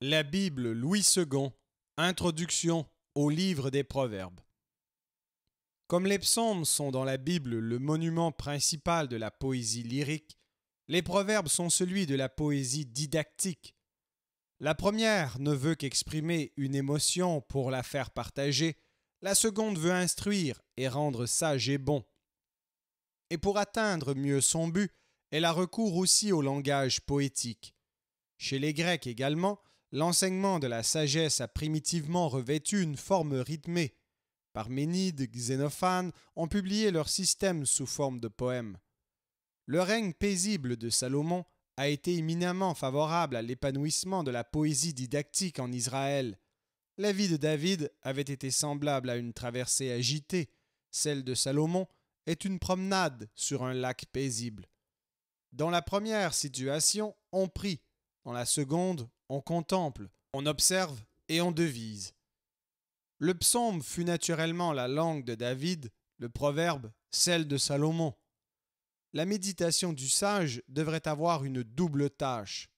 La Bible Louis II, Introduction au livre des Proverbes. Comme les psaumes sont dans la Bible le monument principal de la poésie lyrique, les proverbes sont celui de la poésie didactique. La première ne veut qu'exprimer une émotion pour la faire partager, la seconde veut instruire et rendre sage et bon. Et pour atteindre mieux son but, elle a recours aussi au langage poétique. Chez les Grecs également, l'enseignement de la sagesse a primitivement revêtu une forme rythmée. Parménide, Xénophane ont publié leur système sous forme de poèmes. Le règne paisible de Salomon a été éminemment favorable à l'épanouissement de la poésie didactique en Israël. La vie de David avait été semblable à une traversée agitée, celle de Salomon est une promenade sur un lac paisible. Dans la première situation, on prie, dans la seconde, on contemple, on observe et on devise. Le psaume fut naturellement la langue de David, le proverbe celle de Salomon. La méditation du sage devrait avoir une double tâche.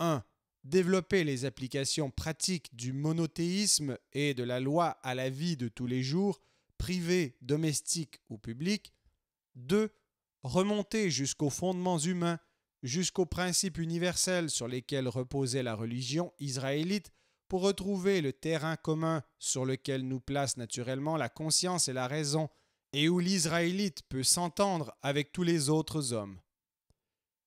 1. Développer les applications pratiques du monothéisme et de la loi à la vie de tous les jours, privée, domestique ou publique. 2. Remonter jusqu'aux fondements humains jusqu'aux principes universels sur lesquels reposait la religion israélite pour retrouver le terrain commun sur lequel nous place naturellement la conscience et la raison, et où l'Israélite peut s'entendre avec tous les autres hommes.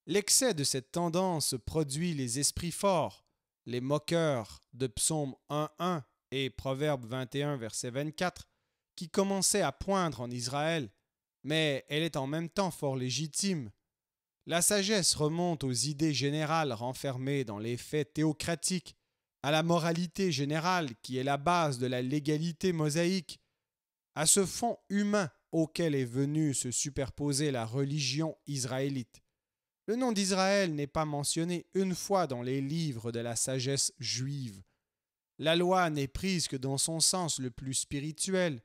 L'excès de cette tendance produit les esprits forts, les moqueurs de Psaume 1.1 et Proverbe 21, verset 24, qui commençaient à poindre en Israël, mais elle est en même temps fort légitime la sagesse remonte aux idées générales renfermées dans les faits théocratiques, à la moralité générale qui est la base de la légalité mosaïque, à ce fond humain auquel est venue se superposer la religion israélite. Le nom d'Israël n'est pas mentionné une fois dans les livres de la sagesse juive. La loi n'est prise que dans son sens le plus spirituel.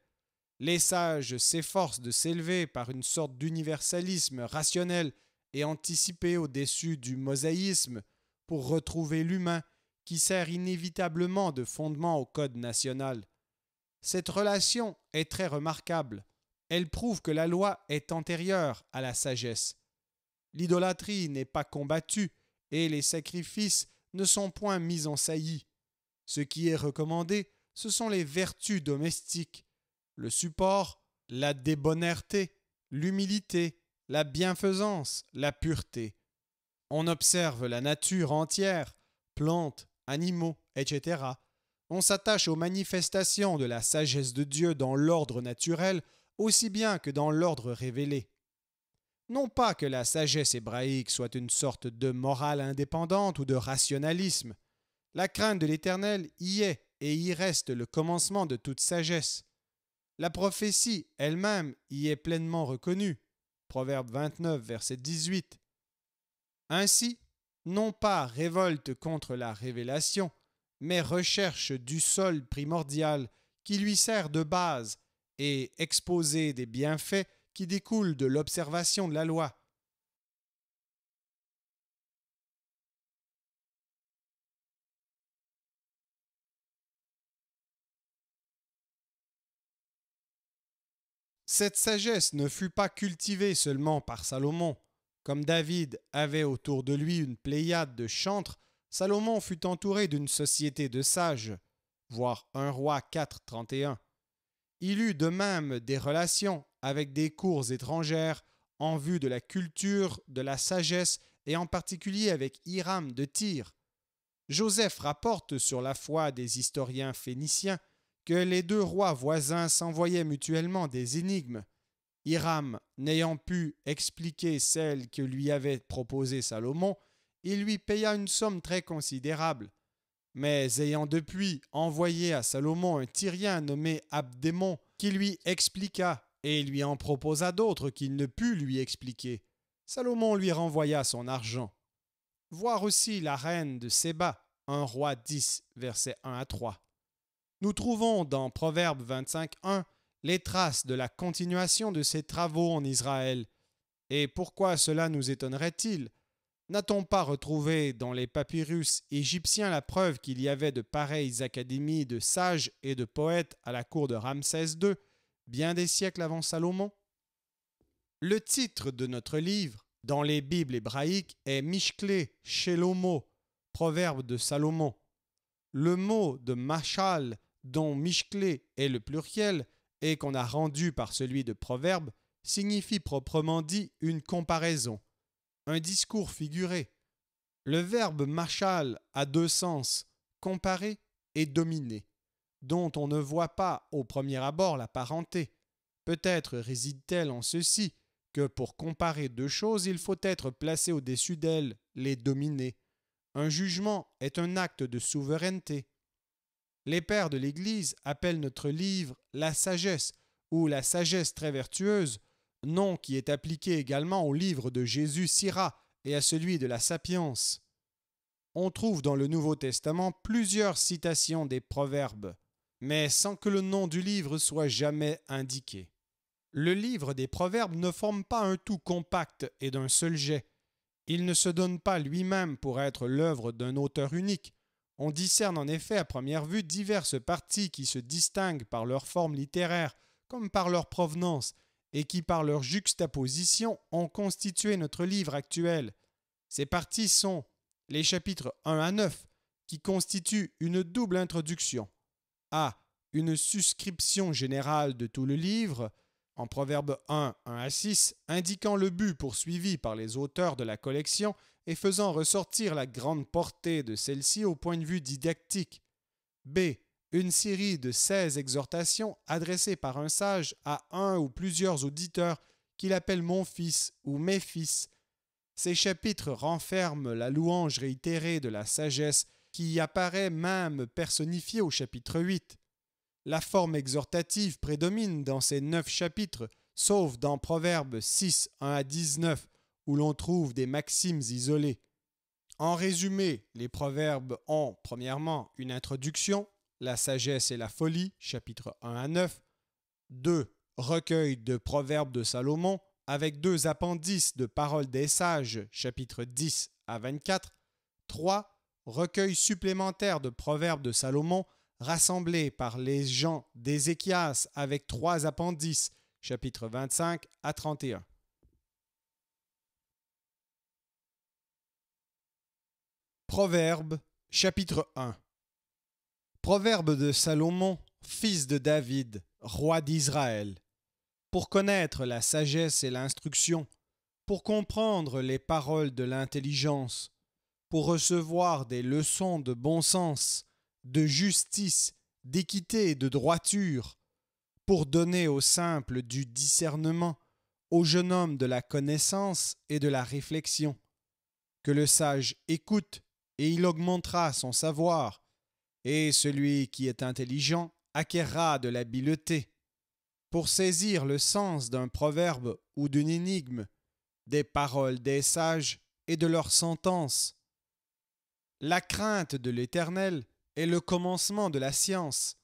Les sages s'efforcent de s'élever par une sorte d'universalisme rationnel et anticiper au-dessus du mosaïsme pour retrouver l'humain qui sert inévitablement de fondement au Code national. Cette relation est très remarquable. Elle prouve que la loi est antérieure à la sagesse. L'idolâtrie n'est pas combattue et les sacrifices ne sont point mis en saillie. Ce qui est recommandé, ce sont les vertus domestiques, le support, la débonnaireté, l'humilité, la bienfaisance, la pureté. On observe la nature entière, plantes, animaux, etc. On s'attache aux manifestations de la sagesse de Dieu dans l'ordre naturel aussi bien que dans l'ordre révélé. Non pas que la sagesse hébraïque soit une sorte de morale indépendante ou de rationalisme. La crainte de l'Éternel y est et y reste le commencement de toute sagesse. La prophétie elle-même y est pleinement reconnue. Proverbe 29, verset 18. Ainsi, non pas révolte contre la révélation, mais recherche du sol primordial qui lui sert de base et exposé des bienfaits qui découlent de l'observation de la loi. Cette sagesse ne fut pas cultivée seulement par Salomon. Comme David avait autour de lui une pléiade de chantres, Salomon fut entouré d'une société de sages, voire un roi 431. Il eut de même des relations avec des cours étrangères en vue de la culture, de la sagesse et en particulier avec Hiram de Tyr. Joseph rapporte sur la foi des historiens phéniciens que les deux rois voisins s'envoyaient mutuellement des énigmes, Hiram n'ayant pu expliquer celle que lui avait proposée Salomon, il lui paya une somme très considérable. Mais ayant depuis envoyé à Salomon un Tyrien nommé Abdémon, qui lui expliqua et lui en proposa d'autres qu'il ne put lui expliquer, Salomon lui renvoya son argent. Voir aussi la reine de Séba, un roi 10, verset 1 à 3 nous trouvons dans Proverbe 25.1 les traces de la continuation de ses travaux en Israël. Et pourquoi cela nous étonnerait-il N'a-t-on pas retrouvé dans les papyrus égyptiens la preuve qu'il y avait de pareilles académies de sages et de poètes à la cour de Ramsès II, bien des siècles avant Salomon Le titre de notre livre, dans les Bibles hébraïques, est Mishklé, Shelomo, proverbe de Salomon. Le mot de Machal dont Michelet est le pluriel et qu'on a rendu par celui de proverbe, signifie proprement dit une comparaison, un discours figuré. Le verbe marchal a deux sens, comparer et dominer, dont on ne voit pas au premier abord la parenté. Peut-être réside-t-elle en ceci, que pour comparer deux choses, il faut être placé au-dessus d'elles, les dominer. Un jugement est un acte de souveraineté. Les pères de l'Église appellent notre livre La sagesse ou La sagesse très vertueuse, nom qui est appliqué également au livre de Jésus Syrah et à celui de la Sapience. On trouve dans le Nouveau Testament plusieurs citations des Proverbes, mais sans que le nom du livre soit jamais indiqué. Le livre des Proverbes ne forme pas un tout compact et d'un seul jet. Il ne se donne pas lui-même pour être l'œuvre d'un auteur unique, on discerne en effet à première vue diverses parties qui se distinguent par leur forme littéraire comme par leur provenance et qui par leur juxtaposition ont constitué notre livre actuel. Ces parties sont les chapitres 1 à 9 qui constituent une double introduction. A. Une suscription générale de tout le livre, en Proverbes 1, 1 à 6, indiquant le but poursuivi par les auteurs de la collection et faisant ressortir la grande portée de celle-ci au point de vue didactique. B. Une série de 16 exhortations adressées par un sage à un ou plusieurs auditeurs qu'il appelle mon fils ou mes fils. Ces chapitres renferment la louange réitérée de la sagesse qui y apparaît même personnifiée au chapitre 8. La forme exhortative prédomine dans ces neuf chapitres, sauf dans Proverbes 6, 1 à 19, où l'on trouve des maximes isolées. En résumé, les proverbes ont, premièrement, une introduction, la sagesse et la folie, chapitre 1 à 9, 2. Recueil de proverbes de Salomon, avec deux appendices de paroles des sages, chapitres 10 à 24, 3. Recueil supplémentaire de proverbes de Salomon, rassemblés par les gens d'Ézéchias avec trois appendices, chapitres 25 à 31. Proverbe chapitre 1 Proverbe de Salomon, fils de David, roi d'Israël. Pour connaître la sagesse et l'instruction, pour comprendre les paroles de l'intelligence, pour recevoir des leçons de bon sens, de justice, d'équité et de droiture, pour donner au simple du discernement, au jeune homme de la connaissance et de la réflexion. Que le sage écoute et il augmentera son savoir, et celui qui est intelligent acquerra de l'habileté. Pour saisir le sens d'un proverbe ou d'une énigme, des paroles des sages et de leurs sentences. La crainte de l'Éternel est le commencement de la science.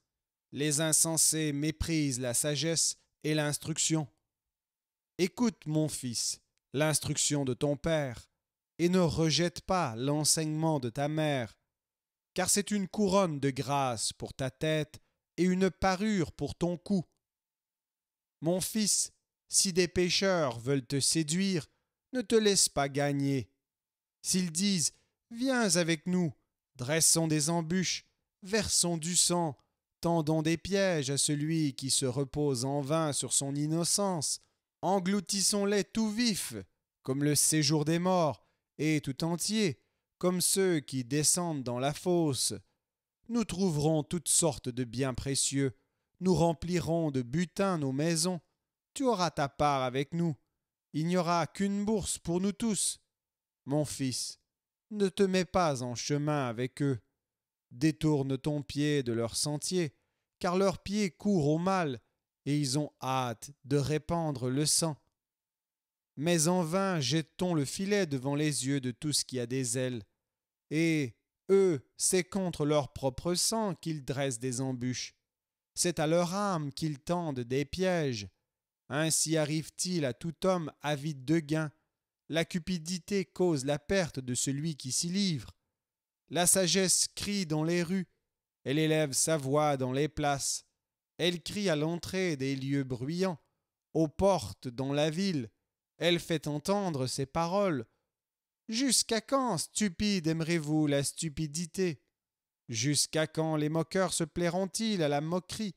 Les insensés méprisent la sagesse et l'instruction. Écoute, mon fils, l'instruction de ton Père, et ne rejette pas l'enseignement de ta mère, car c'est une couronne de grâce pour ta tête et une parure pour ton cou. Mon fils, si des pécheurs veulent te séduire, ne te laisse pas gagner. S'ils disent Viens avec nous, dressons des embûches, versons du sang, tendons des pièges à celui qui se repose en vain sur son innocence, engloutissons-les tout vifs, comme le séjour des morts, et tout entier, comme ceux qui descendent dans la fosse. Nous trouverons toutes sortes de biens précieux, nous remplirons de butin nos maisons, tu auras ta part avec nous, il n'y aura qu'une bourse pour nous tous. Mon fils, ne te mets pas en chemin avec eux, détourne ton pied de leur sentier, car leurs pieds courent au mal, et ils ont hâte de répandre le sang. Mais en vain jette-t-on le filet devant les yeux de tout ce qui a des ailes. Et eux, c'est contre leur propre sang qu'ils dressent des embûches. C'est à leur âme qu'ils tendent des pièges. Ainsi arrive-t-il à tout homme avide de gain. La cupidité cause la perte de celui qui s'y livre. La sagesse crie dans les rues, elle élève sa voix dans les places, elle crie à l'entrée des lieux bruyants, aux portes dans la ville, elle fait entendre ses paroles. Jusqu'à quand, stupide, aimerez-vous la stupidité Jusqu'à quand les moqueurs se plairont-ils à la moquerie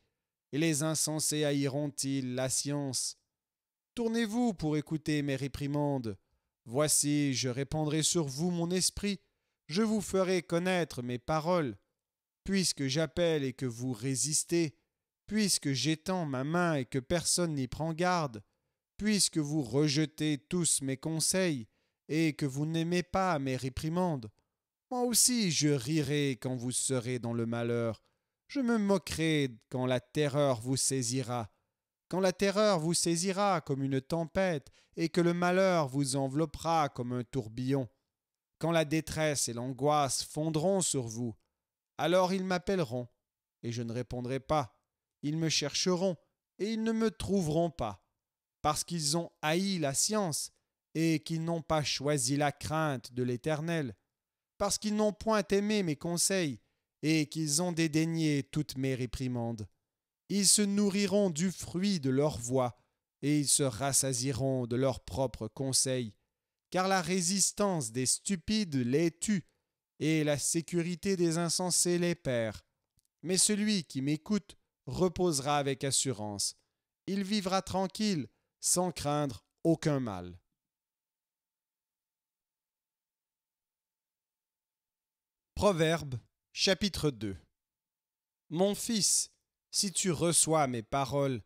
et les insensés haïront-ils la science Tournez-vous pour écouter mes réprimandes. Voici, je répandrai sur vous mon esprit, je vous ferai connaître mes paroles. Puisque j'appelle et que vous résistez, puisque j'étends ma main et que personne n'y prend garde, puisque vous rejetez tous mes conseils et que vous n'aimez pas mes réprimandes, moi aussi je rirai quand vous serez dans le malheur, je me moquerai quand la terreur vous saisira, quand la terreur vous saisira comme une tempête et que le malheur vous enveloppera comme un tourbillon, quand la détresse et l'angoisse fondront sur vous, alors ils m'appelleront, et je ne répondrai pas, ils me chercheront, et ils ne me trouveront pas parce qu'ils ont haï la science et qu'ils n'ont pas choisi la crainte de l'Éternel, parce qu'ils n'ont point aimé mes conseils et qu'ils ont dédaigné toutes mes réprimandes. Ils se nourriront du fruit de leur voix et ils se rassasiront de leurs propres conseils, car la résistance des stupides les tue et la sécurité des insensés les perd. Mais celui qui m'écoute reposera avec assurance. Il vivra tranquille sans craindre aucun mal. Proverbe chapitre 2 Mon fils, si tu reçois mes paroles,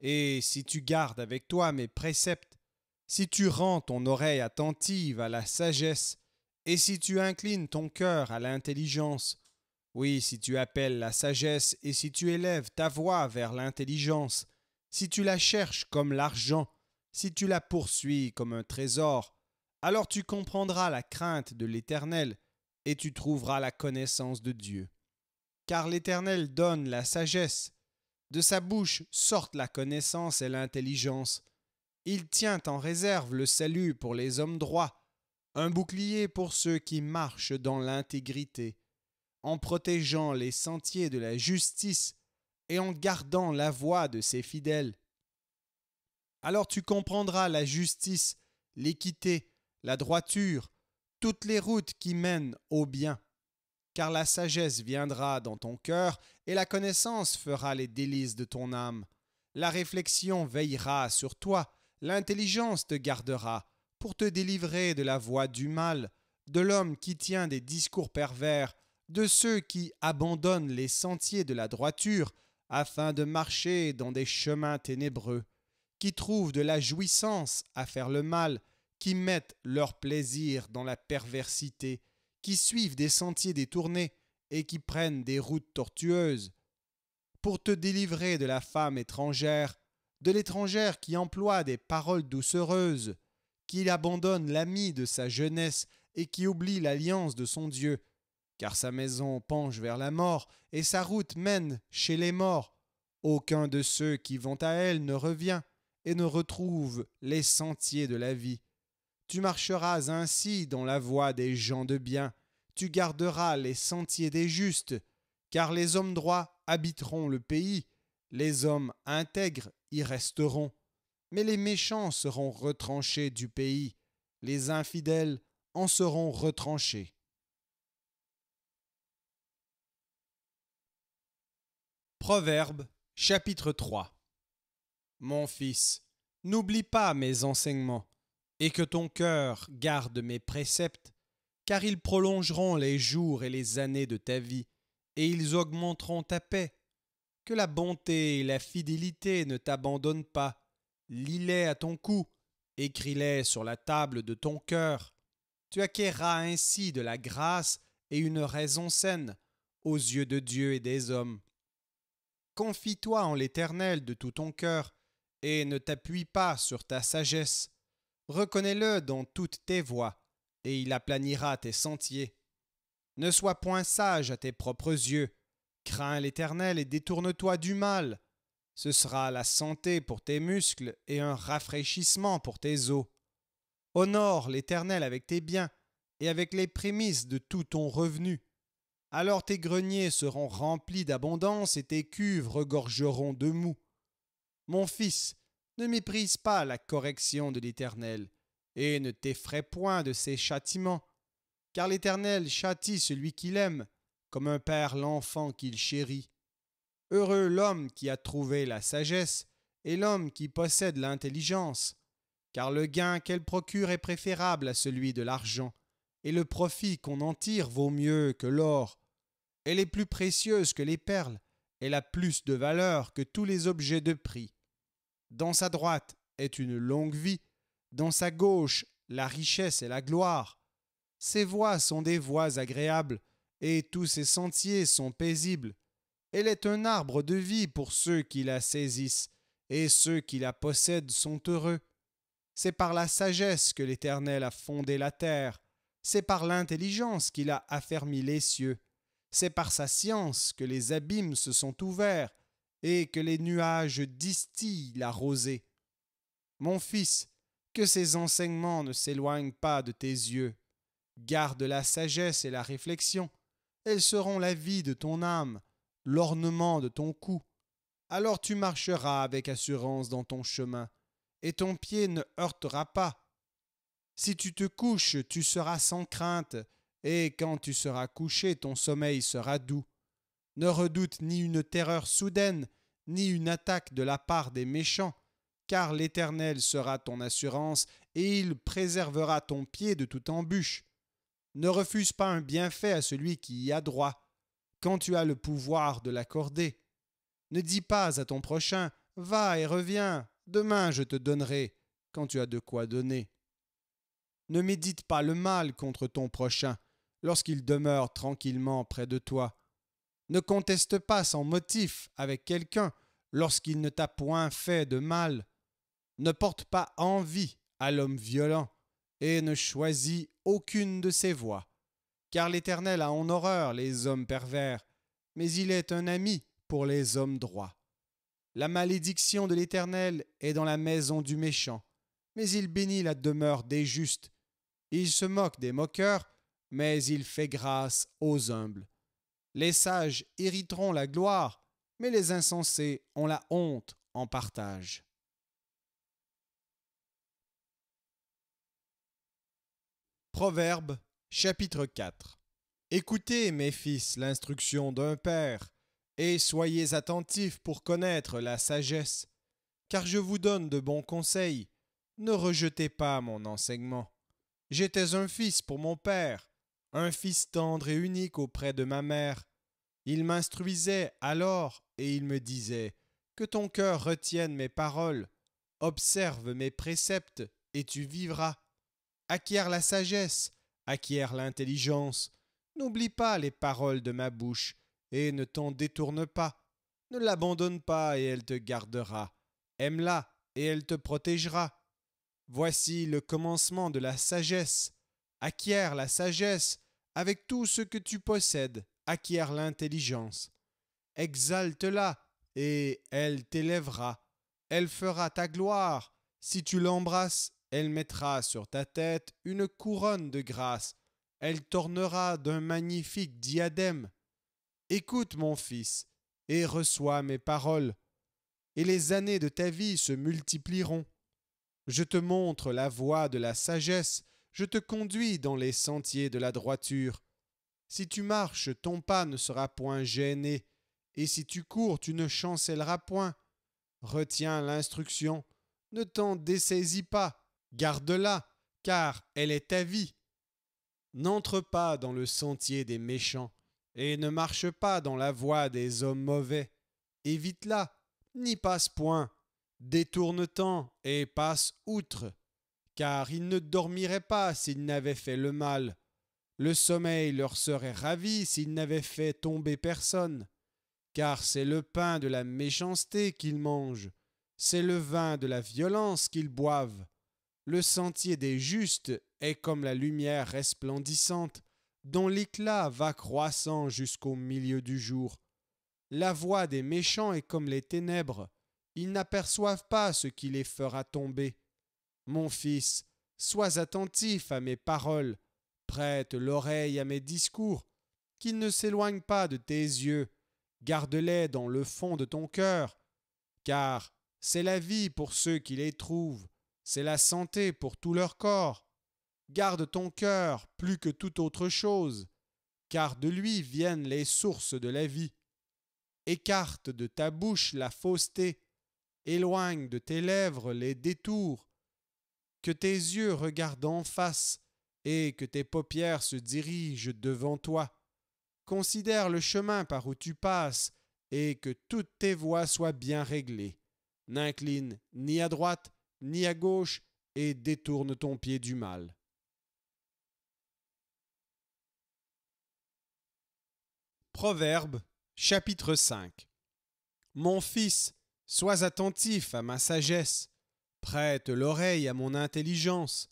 et si tu gardes avec toi mes préceptes, si tu rends ton oreille attentive à la sagesse, et si tu inclines ton cœur à l'intelligence, oui, si tu appelles la sagesse et si tu élèves ta voix vers l'intelligence, si tu la cherches comme l'argent, si tu la poursuis comme un trésor, alors tu comprendras la crainte de l'Éternel, et tu trouveras la connaissance de Dieu. Car l'Éternel donne la sagesse, de sa bouche sortent la connaissance et l'intelligence. Il tient en réserve le salut pour les hommes droits, un bouclier pour ceux qui marchent dans l'intégrité. En protégeant les sentiers de la justice, et en gardant la voie de ses fidèles. Alors tu comprendras la justice, l'équité, la droiture, toutes les routes qui mènent au bien. Car la sagesse viendra dans ton cœur et la connaissance fera les délices de ton âme. La réflexion veillera sur toi, l'intelligence te gardera pour te délivrer de la voie du mal, de l'homme qui tient des discours pervers, de ceux qui abandonnent les sentiers de la droiture, afin de marcher dans des chemins ténébreux, qui trouvent de la jouissance à faire le mal, qui mettent leur plaisir dans la perversité, qui suivent des sentiers détournés et qui prennent des routes tortueuses, pour te délivrer de la femme étrangère, de l'étrangère qui emploie des paroles doucereuses, qui abandonne l'ami de sa jeunesse et qui oublie l'alliance de son Dieu, car sa maison penche vers la mort, et sa route mène chez les morts. Aucun de ceux qui vont à elle ne revient, et ne retrouve les sentiers de la vie. Tu marcheras ainsi dans la voie des gens de bien, tu garderas les sentiers des justes, car les hommes droits habiteront le pays, les hommes intègres y resteront. Mais les méchants seront retranchés du pays, les infidèles en seront retranchés. Proverbe chapitre 3 Mon fils, n'oublie pas mes enseignements, et que ton cœur garde mes préceptes, car ils prolongeront les jours et les années de ta vie, et ils augmenteront ta paix. Que la bonté et la fidélité ne t'abandonnent pas, lis-les à ton cou, écris-les sur la table de ton cœur. Tu acquerras ainsi de la grâce et une raison saine aux yeux de Dieu et des hommes. Confie-toi en l'Éternel de tout ton cœur, et ne t'appuie pas sur ta sagesse. Reconnais-le dans toutes tes voies, et il aplanira tes sentiers. Ne sois point sage à tes propres yeux. Crains l'Éternel et détourne-toi du mal. Ce sera la santé pour tes muscles et un rafraîchissement pour tes os. Honore l'Éternel avec tes biens et avec les prémices de tout ton revenu. Alors tes greniers seront remplis d'abondance et tes cuves regorgeront de mou. Mon fils, ne méprise pas la correction de l'Éternel, et ne t'effraie point de ses châtiments, car l'Éternel châtie celui qu'il aime, comme un père l'enfant qu'il chérit. Heureux l'homme qui a trouvé la sagesse, et l'homme qui possède l'intelligence, car le gain qu'elle procure est préférable à celui de l'argent, et le profit qu'on en tire vaut mieux que l'or. Elle est plus précieuse que les perles, elle a plus de valeur que tous les objets de prix. Dans sa droite est une longue vie, dans sa gauche la richesse et la gloire. Ses voies sont des voies agréables, et tous ses sentiers sont paisibles. Elle est un arbre de vie pour ceux qui la saisissent, et ceux qui la possèdent sont heureux. C'est par la sagesse que l'Éternel a fondé la terre, c'est par l'intelligence qu'il a affermi les cieux. C'est par sa science que les abîmes se sont ouverts et que les nuages distillent la rosée. Mon fils, que ces enseignements ne s'éloignent pas de tes yeux. Garde la sagesse et la réflexion. Elles seront la vie de ton âme, l'ornement de ton cou. Alors tu marcheras avec assurance dans ton chemin, et ton pied ne heurtera pas si tu te couches, tu seras sans crainte, et quand tu seras couché, ton sommeil sera doux. Ne redoute ni une terreur soudaine, ni une attaque de la part des méchants, car l'Éternel sera ton assurance, et il préservera ton pied de toute embûche. Ne refuse pas un bienfait à celui qui y a droit, quand tu as le pouvoir de l'accorder. Ne dis pas à ton prochain Va et reviens, demain je te donnerai, quand tu as de quoi donner. Ne médite pas le mal contre ton prochain lorsqu'il demeure tranquillement près de toi. Ne conteste pas sans motif avec quelqu'un lorsqu'il ne t'a point fait de mal. Ne porte pas envie à l'homme violent et ne choisis aucune de ses voies. Car l'Éternel a en horreur les hommes pervers, mais il est un ami pour les hommes droits. La malédiction de l'Éternel est dans la maison du méchant, mais il bénit la demeure des justes. Il se moque des moqueurs, mais il fait grâce aux humbles. Les sages hériteront la gloire, mais les insensés ont la honte en partage. Proverbe chapitre 4 Écoutez, mes fils, l'instruction d'un père, et soyez attentifs pour connaître la sagesse, car je vous donne de bons conseils. Ne rejetez pas mon enseignement. J'étais un fils pour mon père, un fils tendre et unique auprès de ma mère. Il m'instruisait alors et il me disait Que ton cœur retienne mes paroles, observe mes préceptes et tu vivras. Acquiert la sagesse, acquiert l'intelligence. N'oublie pas les paroles de ma bouche et ne t'en détourne pas. Ne l'abandonne pas et elle te gardera. Aime-la et elle te protégera. Voici le commencement de la sagesse. Acquière la sagesse avec tout ce que tu possèdes. Acquière l'intelligence. Exalte-la et elle t'élèvera. Elle fera ta gloire. Si tu l'embrasses, elle mettra sur ta tête une couronne de grâce. Elle t'ornera d'un magnifique diadème. Écoute, mon fils, et reçois mes paroles, et les années de ta vie se multiplieront. Je te montre la voie de la sagesse, je te conduis dans les sentiers de la droiture. Si tu marches, ton pas ne sera point gêné, et si tu cours, tu ne chancelleras point. Retiens l'instruction, ne t'en dessaisis pas, garde-la, car elle est ta vie. N'entre pas dans le sentier des méchants, et ne marche pas dans la voie des hommes mauvais. Évite-la, n'y passe point, détourne-t'en et passe outre, car ils ne dormiraient pas s'ils n'avaient fait le mal. Le sommeil leur serait ravi s'ils n'avaient fait tomber personne, car c'est le pain de la méchanceté qu'ils mangent, c'est le vin de la violence qu'ils boivent. Le sentier des justes est comme la lumière resplendissante, dont l'éclat va croissant jusqu'au milieu du jour. La voix des méchants est comme les ténèbres, ils n'aperçoivent pas ce qui les fera tomber. Mon fils, sois attentif à mes paroles, prête l'oreille à mes discours, qu'ils ne s'éloignent pas de tes yeux, garde-les dans le fond de ton cœur, car c'est la vie pour ceux qui les trouvent, c'est la santé pour tout leur corps. Garde ton cœur plus que toute autre chose, car de lui viennent les sources de la vie. Écarte de ta bouche la fausseté, Éloigne de tes lèvres les détours, que tes yeux regardent en face et que tes paupières se dirigent devant toi. Considère le chemin par où tu passes et que toutes tes voies soient bien réglées. N'incline ni à droite ni à gauche et détourne ton pied du mal. Proverbe chapitre 5 Mon fils, Sois attentif à ma sagesse, prête l'oreille à mon intelligence,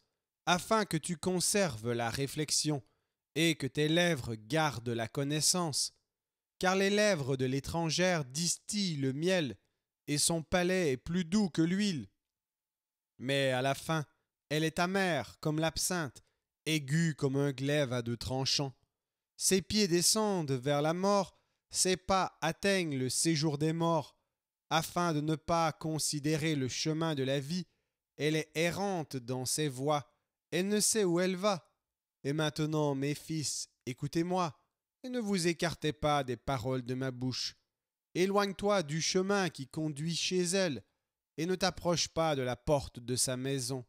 afin que tu conserves la réflexion, et que tes lèvres gardent la connaissance. Car les lèvres de l'étrangère distillent le miel, et son palais est plus doux que l'huile. Mais à la fin, elle est amère comme l'absinthe, aiguë comme un glaive à deux tranchants. Ses pieds descendent vers la mort, ses pas atteignent le séjour des morts afin de ne pas considérer le chemin de la vie, elle est errante dans ses voies, elle ne sait où elle va. Et maintenant, mes fils, écoutez-moi, et ne vous écartez pas des paroles de ma bouche. Éloigne-toi du chemin qui conduit chez elle, et ne t'approche pas de la porte de sa maison,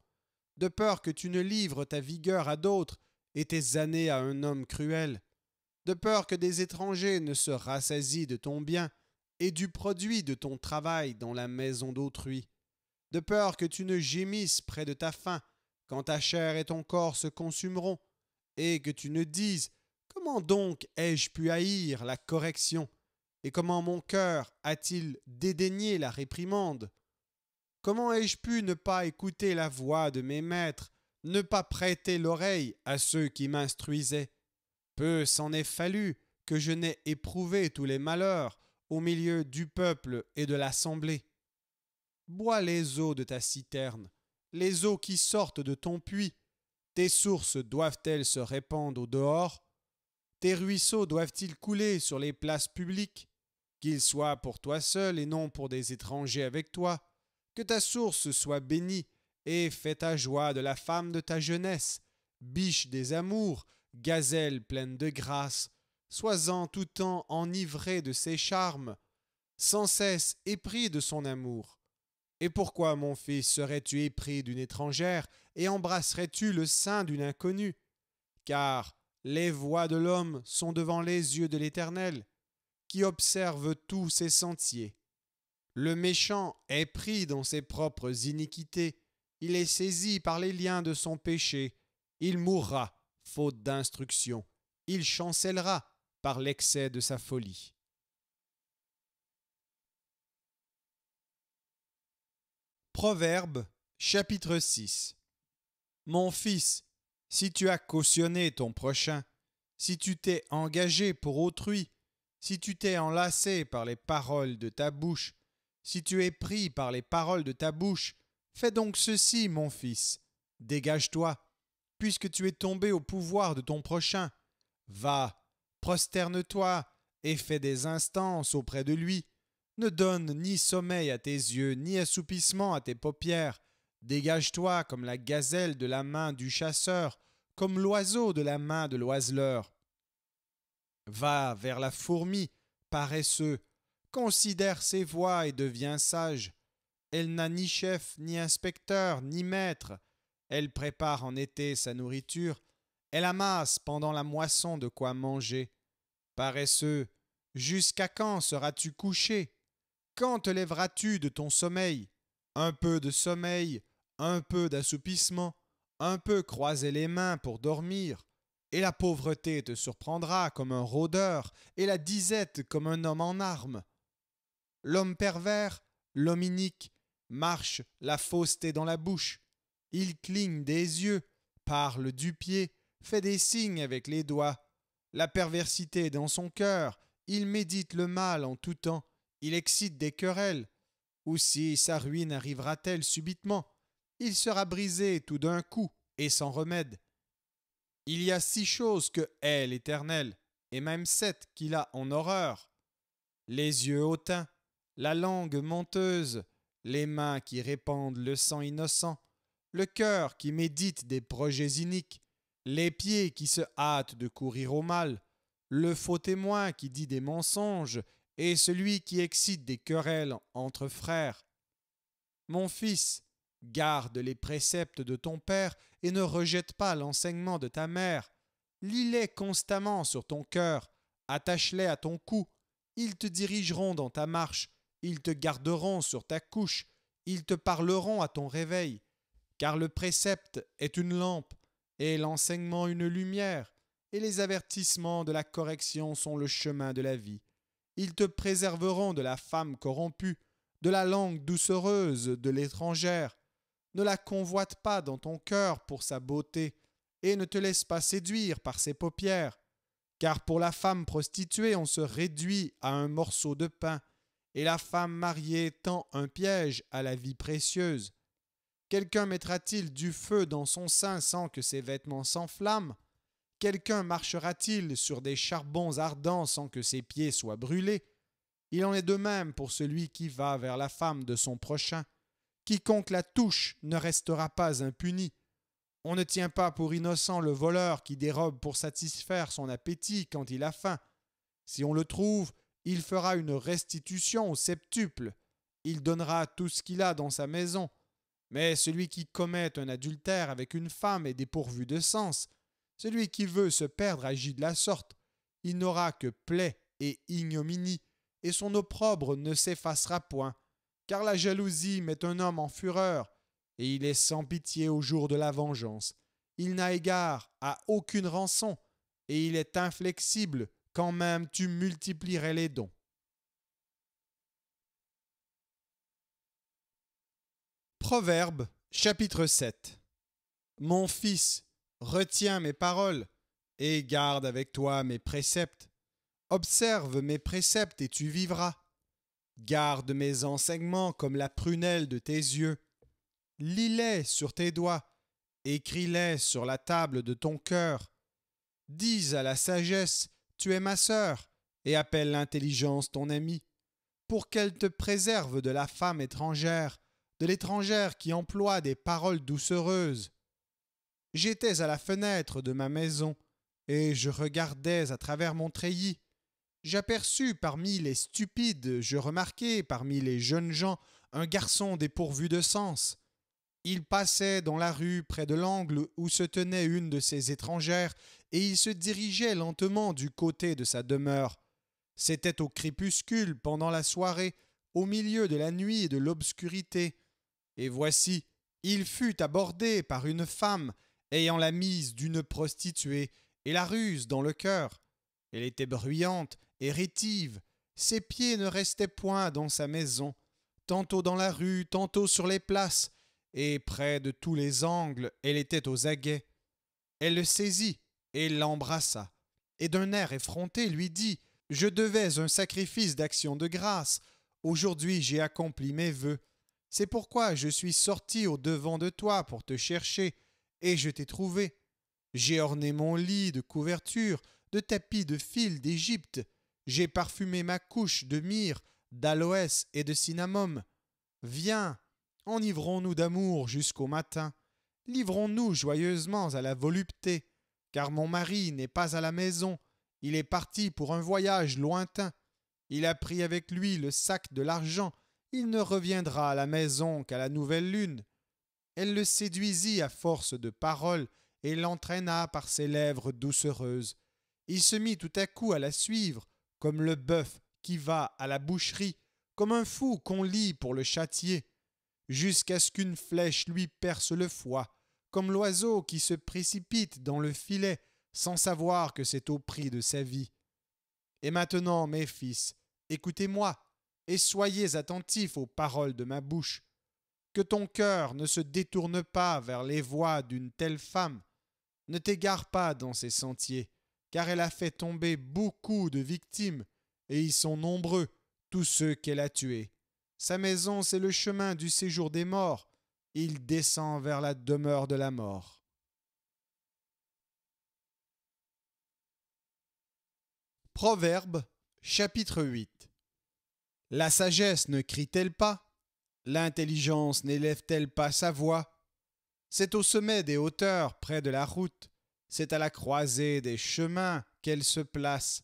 de peur que tu ne livres ta vigueur à d'autres et tes années à un homme cruel, de peur que des étrangers ne se rassasient de ton bien, et du produit de ton travail dans la maison d'autrui, de peur que tu ne gémisses près de ta faim quand ta chair et ton corps se consumeront, et que tu ne dises Comment donc ai-je pu haïr la correction Et comment mon cœur a-t-il dédaigné la réprimande Comment ai-je pu ne pas écouter la voix de mes maîtres, ne pas prêter l'oreille à ceux qui m'instruisaient Peu s'en est fallu que je n'aie éprouvé tous les malheurs au milieu du peuple et de l'assemblée. Bois les eaux de ta citerne, les eaux qui sortent de ton puits. Tes sources doivent-elles se répandre au dehors Tes ruisseaux doivent-ils couler sur les places publiques Qu'ils soient pour toi seul et non pour des étrangers avec toi. Que ta source soit bénie et fais ta joie de la femme de ta jeunesse, biche des amours, gazelle pleine de grâce, sois-en tout temps enivré de ses charmes, sans cesse épris de son amour. Et pourquoi, mon fils, serais-tu épris d'une étrangère et embrasserais-tu le sein d'une inconnue Car les voies de l'homme sont devant les yeux de l'Éternel, qui observe tous ses sentiers. Le méchant est pris dans ses propres iniquités, il est saisi par les liens de son péché, il mourra, faute d'instruction, il chancellera, par l'excès de sa folie. Proverbe chapitre 6 Mon fils, si tu as cautionné ton prochain, si tu t'es engagé pour autrui, si tu t'es enlacé par les paroles de ta bouche, si tu es pris par les paroles de ta bouche, fais donc ceci, mon fils, dégage-toi, puisque tu es tombé au pouvoir de ton prochain, va, Prosterne-toi et fais des instances auprès de lui. Ne donne ni sommeil à tes yeux, ni assoupissement à tes paupières. Dégage-toi comme la gazelle de la main du chasseur, comme l'oiseau de la main de l'oiseleur. Va vers la fourmi, paresseux, considère ses voies et deviens sage. Elle n'a ni chef, ni inspecteur, ni maître. Elle prépare en été sa nourriture elle amasse pendant la moisson de quoi manger. Paresseux, jusqu'à quand seras-tu couché Quand te lèveras-tu de ton sommeil Un peu de sommeil, un peu d'assoupissement, un peu croiser les mains pour dormir, et la pauvreté te surprendra comme un rôdeur, et la disette comme un homme en armes. L'homme pervers, l'homme inique, marche la fausseté dans la bouche. Il cligne des yeux, parle du pied, fait des signes avec les doigts. La perversité dans son cœur, il médite le mal en tout temps, il excite des querelles. Aussi sa ruine arrivera-t-elle subitement Il sera brisé tout d'un coup et sans remède. Il y a six choses que hait l'Éternel, et même sept qu'il a en horreur. Les yeux hautains, la langue menteuse, les mains qui répandent le sang innocent, le cœur qui médite des projets iniques, les pieds qui se hâtent de courir au mal, le faux témoin qui dit des mensonges, et celui qui excite des querelles entre frères. Mon fils, garde les préceptes de ton Père et ne rejette pas l'enseignement de ta mère. Lis-les constamment sur ton cœur, attache-les à ton cou, ils te dirigeront dans ta marche, ils te garderont sur ta couche, ils te parleront à ton réveil. Car le précepte est une lampe, et l'enseignement une lumière, et les avertissements de la correction sont le chemin de la vie. Ils te préserveront de la femme corrompue, de la langue doucereuse, de l'étrangère. Ne la convoite pas dans ton cœur pour sa beauté, et ne te laisse pas séduire par ses paupières. Car pour la femme prostituée, on se réduit à un morceau de pain, et la femme mariée tend un piège à la vie précieuse. Quelqu'un mettra-t-il du feu dans son sein sans que ses vêtements s'enflamment Quelqu'un marchera-t-il sur des charbons ardents sans que ses pieds soient brûlés Il en est de même pour celui qui va vers la femme de son prochain. Quiconque la touche ne restera pas impuni. On ne tient pas pour innocent le voleur qui dérobe pour satisfaire son appétit quand il a faim. Si on le trouve, il fera une restitution au septuple. Il donnera tout ce qu'il a dans sa maison mais celui qui commet un adultère avec une femme est dépourvu de sens. Celui qui veut se perdre agit de la sorte. Il n'aura que plaie et ignominie, et son opprobre ne s'effacera point, car la jalousie met un homme en fureur, et il est sans pitié au jour de la vengeance. Il n'a égard à aucune rançon, et il est inflexible quand même tu multiplierais les dons. Proverbe chapitre 7 Mon fils, retiens mes paroles et garde avec toi mes préceptes. Observe mes préceptes et tu vivras. Garde mes enseignements comme la prunelle de tes yeux. Lis-les sur tes doigts, écris-les sur la table de ton cœur. Dis à la sagesse, tu es ma sœur, et appelle l'intelligence ton amie, pour qu'elle te préserve de la femme étrangère de l'étrangère qui emploie des paroles doucereuses. J'étais à la fenêtre de ma maison, et je regardais à travers mon treillis. J'aperçus parmi les stupides, je remarquai parmi les jeunes gens un garçon dépourvu de sens. Il passait dans la rue près de l'angle où se tenait une de ces étrangères, et il se dirigeait lentement du côté de sa demeure. C'était au crépuscule, pendant la soirée, au milieu de la nuit et de l'obscurité. Et voici, il fut abordé par une femme ayant la mise d'une prostituée et la ruse dans le cœur. Elle était bruyante et rétive, ses pieds ne restaient point dans sa maison, tantôt dans la rue, tantôt sur les places, et près de tous les angles, elle était aux aguets. Elle le saisit et l'embrassa, et d'un air effronté lui dit Je devais un sacrifice d'action de grâce, aujourd'hui j'ai accompli mes vœux, c'est pourquoi je suis sorti au devant de toi pour te chercher, et je t'ai trouvé. J'ai orné mon lit de couverture, de tapis de fil d'Égypte. J'ai parfumé ma couche de myrrhe, d'aloès et de cinnamome. Viens, enivrons-nous d'amour jusqu'au matin. Livrons-nous joyeusement à la volupté, car mon mari n'est pas à la maison. Il est parti pour un voyage lointain. Il a pris avec lui le sac de l'argent il ne reviendra à la maison qu'à la nouvelle lune. Elle le séduisit à force de paroles et l'entraîna par ses lèvres doucereuses. Il se mit tout à coup à la suivre, comme le bœuf qui va à la boucherie, comme un fou qu'on lit pour le châtier, jusqu'à ce qu'une flèche lui perce le foie, comme l'oiseau qui se précipite dans le filet sans savoir que c'est au prix de sa vie. Et maintenant, mes fils, écoutez-moi, et soyez attentifs aux paroles de ma bouche. Que ton cœur ne se détourne pas vers les voies d'une telle femme. Ne t'égare pas dans ses sentiers, car elle a fait tomber beaucoup de victimes, et ils sont nombreux, tous ceux qu'elle a tués. Sa maison, c'est le chemin du séjour des morts. Il descend vers la demeure de la mort. Proverbe chapitre 8 la sagesse ne crie-t-elle pas L'intelligence n'élève-t-elle pas sa voix C'est au sommet des hauteurs, près de la route, c'est à la croisée des chemins qu'elle se place,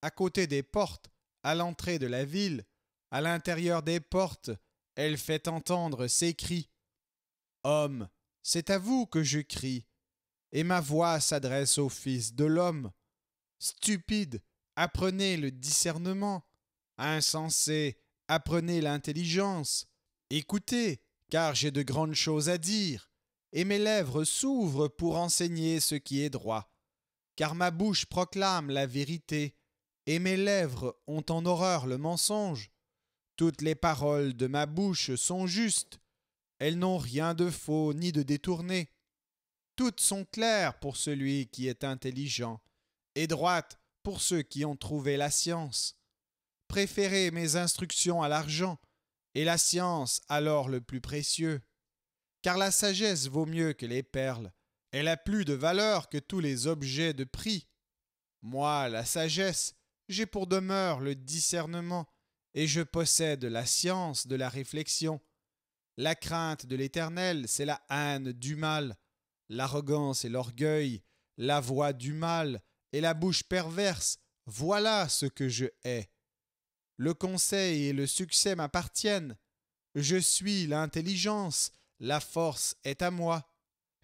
à côté des portes, à l'entrée de la ville, à l'intérieur des portes, elle fait entendre ses cris. Homme, c'est à vous que je crie, et ma voix s'adresse au Fils de l'homme. Stupide, apprenez le discernement, Insensés, apprenez l'intelligence. Écoutez, car j'ai de grandes choses à dire, et mes lèvres s'ouvrent pour enseigner ce qui est droit. Car ma bouche proclame la vérité, et mes lèvres ont en horreur le mensonge. Toutes les paroles de ma bouche sont justes, elles n'ont rien de faux ni de détourné. Toutes sont claires pour celui qui est intelligent, et droites pour ceux qui ont trouvé la science préférer mes instructions à l'argent et la science alors le plus précieux. Car la sagesse vaut mieux que les perles, elle a plus de valeur que tous les objets de prix. Moi, la sagesse, j'ai pour demeure le discernement, et je possède la science de la réflexion. La crainte de l'Éternel, c'est la haine du mal, l'arrogance et l'orgueil, la voix du mal et la bouche perverse, voilà ce que je hais. Le conseil et le succès m'appartiennent. Je suis l'intelligence, la force est à moi.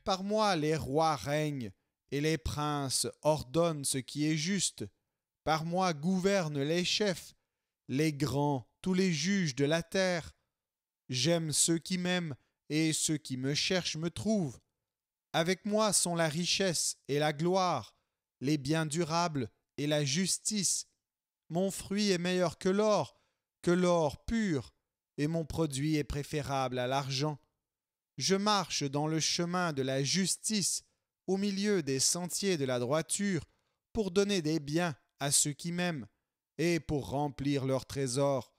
Par moi les rois règnent, et les princes ordonnent ce qui est juste. Par moi gouvernent les chefs, les grands, tous les juges de la terre. J'aime ceux qui m'aiment, et ceux qui me cherchent me trouvent. Avec moi sont la richesse et la gloire, les biens durables et la justice, mon fruit est meilleur que l'or, que l'or pur, et mon produit est préférable à l'argent. Je marche dans le chemin de la justice, au milieu des sentiers de la droiture, pour donner des biens à ceux qui m'aiment, et pour remplir leurs trésors.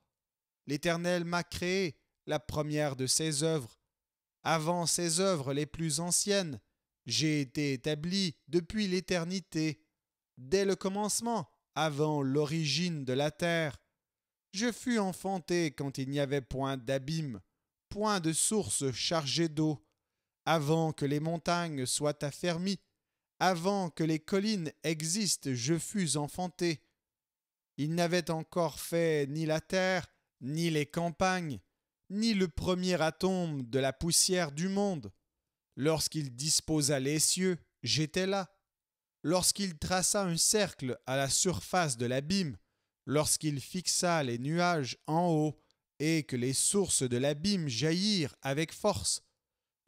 L'Éternel m'a créé, la première de ses œuvres. Avant ses œuvres les plus anciennes, j'ai été établi depuis l'éternité. Dès le commencement, avant l'origine de la terre. Je fus enfanté quand il n'y avait point d'abîme, point de source chargée d'eau, avant que les montagnes soient affermies, avant que les collines existent, je fus enfanté. Il n'avait encore fait ni la terre, ni les campagnes, ni le premier atome de la poussière du monde. Lorsqu'il disposa les cieux, j'étais là lorsqu'il traça un cercle à la surface de l'abîme, lorsqu'il fixa les nuages en haut, et que les sources de l'abîme jaillirent avec force,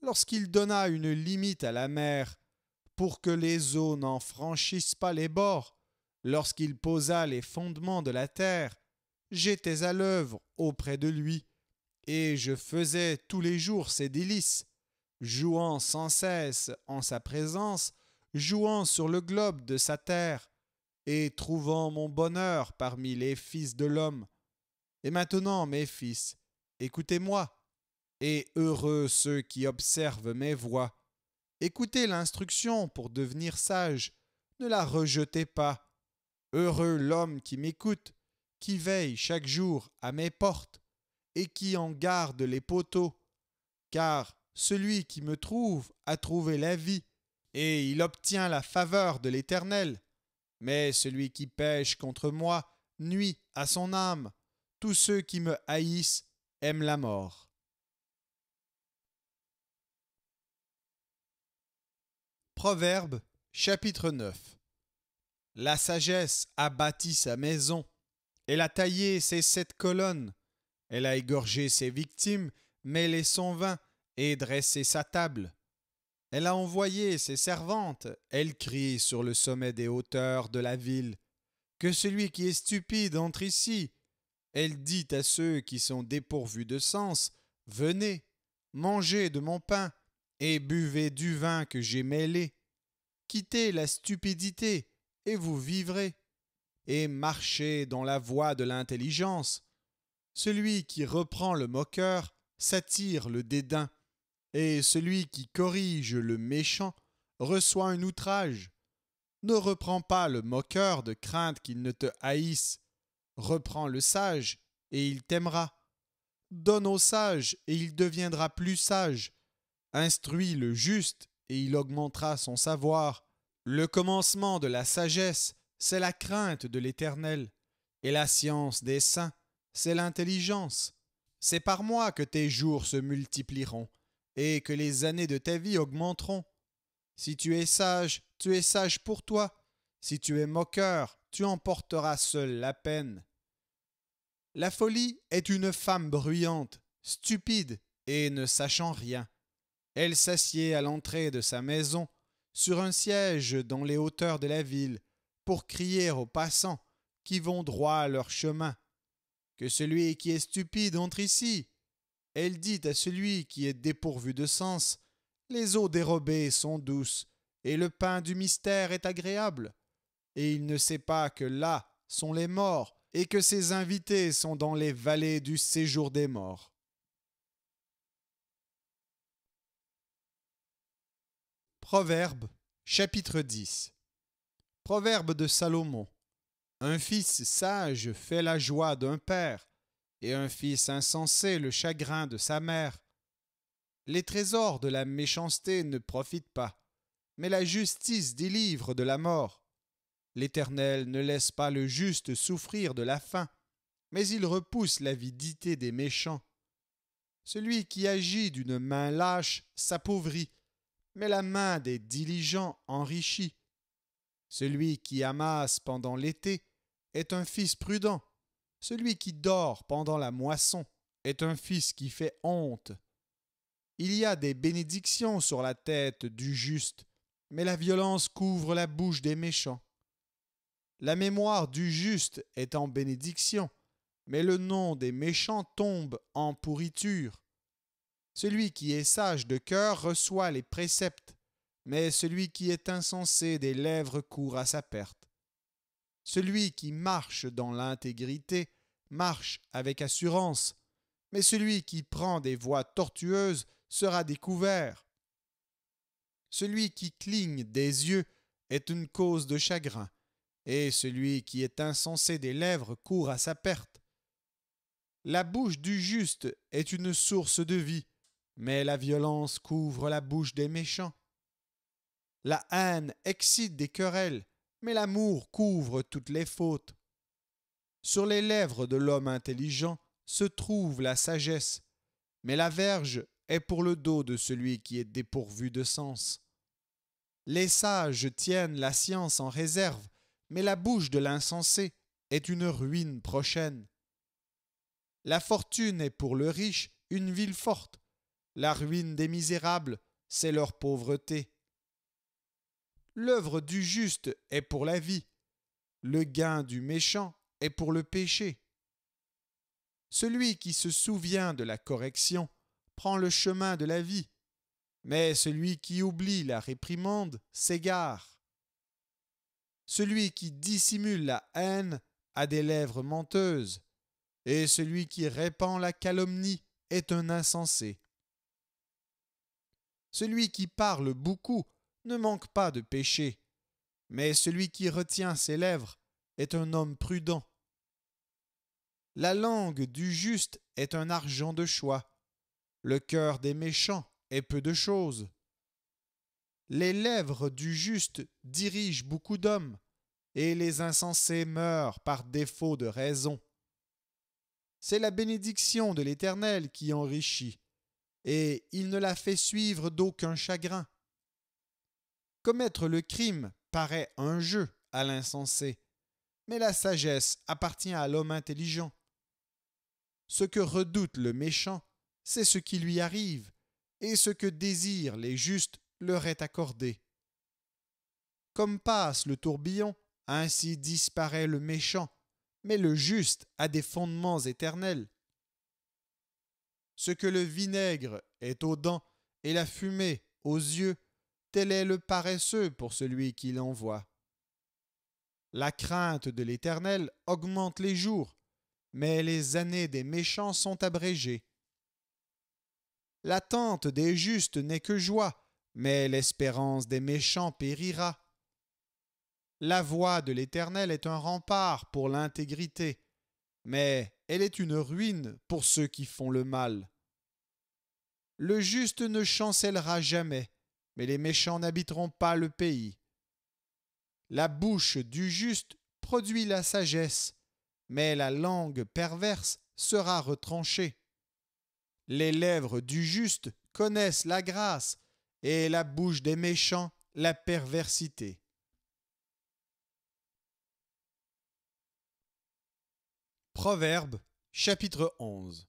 lorsqu'il donna une limite à la mer, pour que les eaux n'en franchissent pas les bords, lorsqu'il posa les fondements de la terre, j'étais à l'œuvre auprès de lui, et je faisais tous les jours ses délices, jouant sans cesse en sa présence jouant sur le globe de sa terre, et trouvant mon bonheur parmi les fils de l'homme. Et maintenant, mes fils, écoutez-moi, et heureux ceux qui observent mes voix. Écoutez l'instruction pour devenir sage, ne la rejetez pas. Heureux l'homme qui m'écoute, qui veille chaque jour à mes portes, et qui en garde les poteaux, car celui qui me trouve a trouvé la vie et il obtient la faveur de l'Éternel. Mais celui qui pêche contre moi nuit à son âme. Tous ceux qui me haïssent aiment la mort. Proverbe chapitre 9 La sagesse a bâti sa maison, elle a taillé ses sept colonnes, elle a égorgé ses victimes, mêlé son vin et dressé sa table. Elle a envoyé ses servantes. Elle crie sur le sommet des hauteurs de la ville. Que celui qui est stupide entre ici. Elle dit à ceux qui sont dépourvus de sens. Venez, mangez de mon pain, et buvez du vin que j'ai mêlé. Quittez la stupidité, et vous vivrez, et marchez dans la voie de l'intelligence. Celui qui reprend le moqueur s'attire le dédain et celui qui corrige le méchant reçoit un outrage. Ne reprends pas le moqueur de crainte qu'il ne te haïsse. Reprends le sage, et il t'aimera. Donne au sage, et il deviendra plus sage. Instruis le juste, et il augmentera son savoir. Le commencement de la sagesse, c'est la crainte de l'Éternel, et la science des saints, c'est l'intelligence. C'est par moi que tes jours se multiplieront, et que les années de ta vie augmenteront. Si tu es sage, tu es sage pour toi. Si tu es moqueur, tu emporteras seul la peine. La folie est une femme bruyante, stupide et ne sachant rien. Elle s'assied à l'entrée de sa maison, sur un siège dans les hauteurs de la ville, pour crier aux passants qui vont droit à leur chemin. Que celui qui est stupide entre ici, elle dit à celui qui est dépourvu de sens, Les eaux dérobées sont douces, et le pain du mystère est agréable. Et il ne sait pas que là sont les morts, et que ses invités sont dans les vallées du séjour des morts. Proverbe chapitre 10 Proverbe de Salomon Un fils sage fait la joie d'un père, et un fils insensé le chagrin de sa mère. Les trésors de la méchanceté ne profitent pas, mais la justice délivre de la mort. L'Éternel ne laisse pas le juste souffrir de la faim, mais il repousse l'avidité des méchants. Celui qui agit d'une main lâche s'appauvrit, mais la main des diligents enrichit. Celui qui amasse pendant l'été est un fils prudent, celui qui dort pendant la moisson est un fils qui fait honte. Il y a des bénédictions sur la tête du juste, mais la violence couvre la bouche des méchants. La mémoire du juste est en bénédiction, mais le nom des méchants tombe en pourriture. Celui qui est sage de cœur reçoit les préceptes, mais celui qui est insensé des lèvres court à sa perte. Celui qui marche dans l'intégrité marche avec assurance, mais celui qui prend des voies tortueuses sera découvert. Celui qui cligne des yeux est une cause de chagrin, et celui qui est insensé des lèvres court à sa perte. La bouche du juste est une source de vie, mais la violence couvre la bouche des méchants. La haine excite des querelles, mais l'amour couvre toutes les fautes. Sur les lèvres de l'homme intelligent se trouve la sagesse, mais la verge est pour le dos de celui qui est dépourvu de sens. Les sages tiennent la science en réserve, mais la bouche de l'insensé est une ruine prochaine. La fortune est pour le riche une ville forte, la ruine des misérables, c'est leur pauvreté. L'œuvre du juste est pour la vie, le gain du méchant est pour le péché. Celui qui se souvient de la correction prend le chemin de la vie, mais celui qui oublie la réprimande s'égare. Celui qui dissimule la haine a des lèvres menteuses, et celui qui répand la calomnie est un insensé. Celui qui parle beaucoup ne manque pas de péché, mais celui qui retient ses lèvres est un homme prudent. La langue du juste est un argent de choix, le cœur des méchants est peu de choses. Les lèvres du juste dirigent beaucoup d'hommes, et les insensés meurent par défaut de raison. C'est la bénédiction de l'Éternel qui enrichit, et il ne la fait suivre d'aucun chagrin. Commettre le crime paraît un jeu à l'insensé, mais la sagesse appartient à l'homme intelligent. Ce que redoute le méchant, c'est ce qui lui arrive, et ce que désirent les justes leur est accordé. Comme passe le tourbillon, ainsi disparaît le méchant, mais le juste a des fondements éternels. Ce que le vinaigre est aux dents et la fumée aux yeux, tel est le paresseux pour celui qui l'envoie. La crainte de l'Éternel augmente les jours, mais les années des méchants sont abrégées. L'attente des justes n'est que joie, mais l'espérance des méchants périra. La voie de l'Éternel est un rempart pour l'intégrité, mais elle est une ruine pour ceux qui font le mal. Le juste ne chancellera jamais, mais les méchants n'habiteront pas le pays. La bouche du juste produit la sagesse, mais la langue perverse sera retranchée. Les lèvres du juste connaissent la grâce, et la bouche des méchants la perversité. Proverbe chapitre 11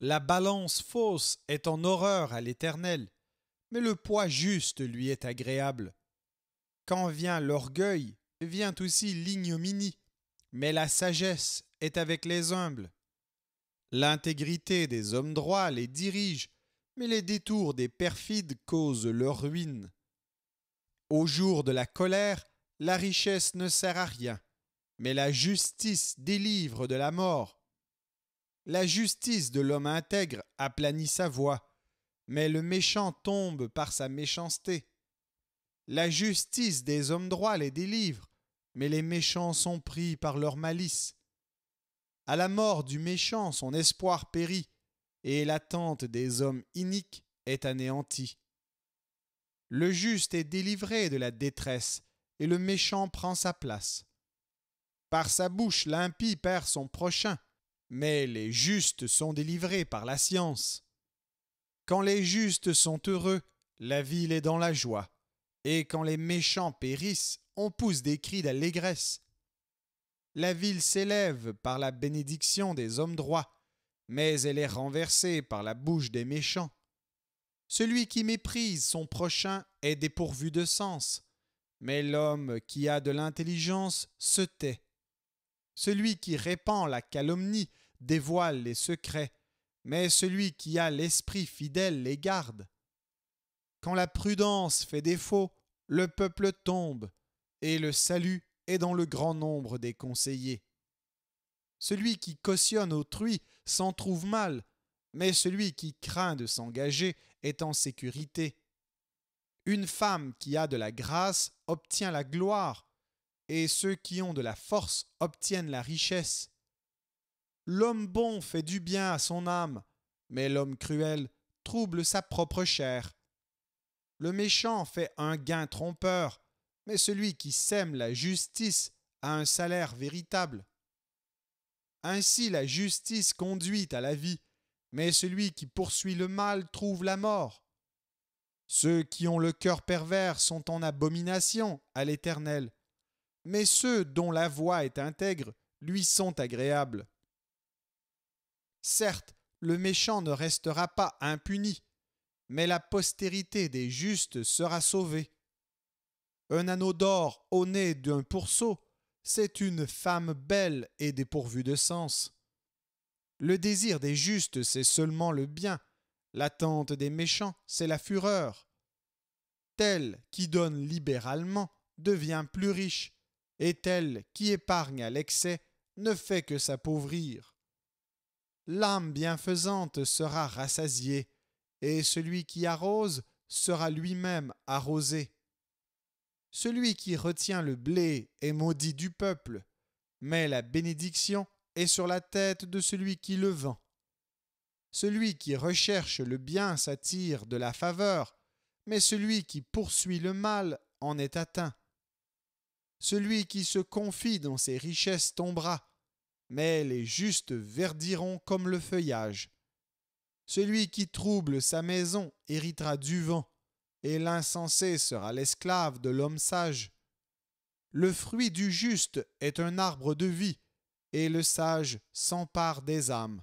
La balance fausse est en horreur à l'Éternel, mais le poids juste lui est agréable. Quand vient l'orgueil, vient aussi l'ignominie, mais la sagesse est avec les humbles. L'intégrité des hommes droits les dirige, mais les détours des perfides causent leur ruine. Au jour de la colère, la richesse ne sert à rien, mais la justice délivre de la mort. La justice de l'homme intègre aplanit sa voie, mais le méchant tombe par sa méchanceté. La justice des hommes droits les délivre, mais les méchants sont pris par leur malice. À la mort du méchant, son espoir périt, et l'attente des hommes iniques est anéantie. Le juste est délivré de la détresse, et le méchant prend sa place. Par sa bouche l'impie perd son prochain, mais les justes sont délivrés par la science. Quand les justes sont heureux, la ville est dans la joie, et quand les méchants périssent, on pousse des cris d'allégresse. La ville s'élève par la bénédiction des hommes droits, mais elle est renversée par la bouche des méchants. Celui qui méprise son prochain est dépourvu de sens, mais l'homme qui a de l'intelligence se tait. Celui qui répand la calomnie dévoile les secrets, mais celui qui a l'esprit fidèle les garde. Quand la prudence fait défaut, le peuple tombe, et le salut est dans le grand nombre des conseillers. Celui qui cautionne autrui s'en trouve mal, mais celui qui craint de s'engager est en sécurité. Une femme qui a de la grâce obtient la gloire, et ceux qui ont de la force obtiennent la richesse. L'homme bon fait du bien à son âme, mais l'homme cruel trouble sa propre chair. Le méchant fait un gain trompeur, mais celui qui sème la justice a un salaire véritable. Ainsi la justice conduit à la vie, mais celui qui poursuit le mal trouve la mort. Ceux qui ont le cœur pervers sont en abomination à l'Éternel, mais ceux dont la voix est intègre lui sont agréables. Certes, le méchant ne restera pas impuni, mais la postérité des justes sera sauvée. Un anneau d'or au nez d'un pourceau, c'est une femme belle et dépourvue de sens. Le désir des justes, c'est seulement le bien, l'attente des méchants, c'est la fureur. Telle qui donne libéralement devient plus riche, et telle qui épargne à l'excès ne fait que s'appauvrir l'âme bienfaisante sera rassasiée, et celui qui arrose sera lui-même arrosé. Celui qui retient le blé est maudit du peuple, mais la bénédiction est sur la tête de celui qui le vend. Celui qui recherche le bien s'attire de la faveur, mais celui qui poursuit le mal en est atteint. Celui qui se confie dans ses richesses tombera, mais les justes verdiront comme le feuillage. Celui qui trouble sa maison héritera du vent, et l'insensé sera l'esclave de l'homme sage. Le fruit du juste est un arbre de vie, et le sage s'empare des âmes.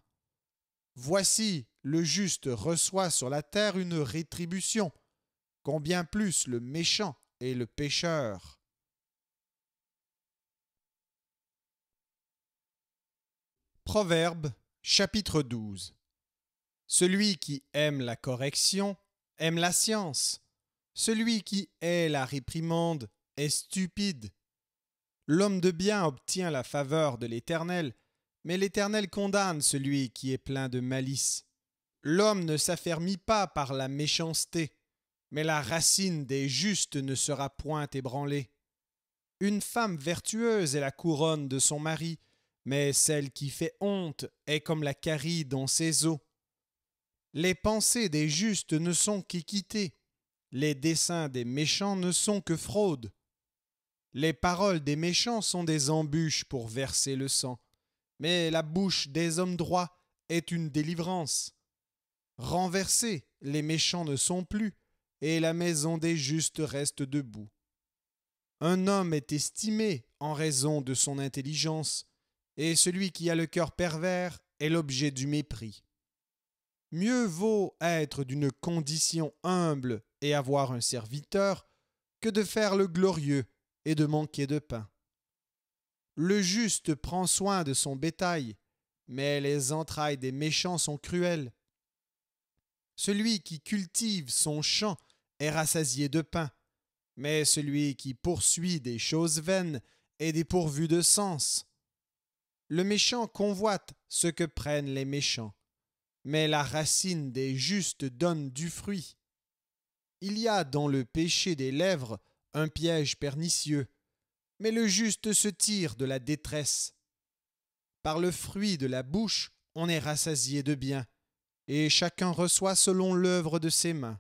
Voici, le juste reçoit sur la terre une rétribution, combien plus le méchant et le pécheur. Proverbe chapitre 12 Celui qui aime la correction aime la science. Celui qui hait la réprimande est stupide. L'homme de bien obtient la faveur de l'Éternel, mais l'Éternel condamne celui qui est plein de malice. L'homme ne s'affermit pas par la méchanceté, mais la racine des justes ne sera point ébranlée. Une femme vertueuse est la couronne de son mari, mais celle qui fait honte est comme la carie dans ses eaux. Les pensées des justes ne sont qu'équité, les desseins des méchants ne sont que fraude. Les paroles des méchants sont des embûches pour verser le sang, mais la bouche des hommes droits est une délivrance. Renversés, les méchants ne sont plus, et la maison des justes reste debout. Un homme est estimé en raison de son intelligence, et celui qui a le cœur pervers est l'objet du mépris. Mieux vaut être d'une condition humble et avoir un serviteur que de faire le glorieux et de manquer de pain. Le juste prend soin de son bétail, mais les entrailles des méchants sont cruelles. Celui qui cultive son champ est rassasié de pain, mais celui qui poursuit des choses vaines est dépourvu de sens. Le méchant convoite ce que prennent les méchants, mais la racine des justes donne du fruit. Il y a dans le péché des lèvres un piège pernicieux, mais le juste se tire de la détresse. Par le fruit de la bouche, on est rassasié de bien, et chacun reçoit selon l'œuvre de ses mains.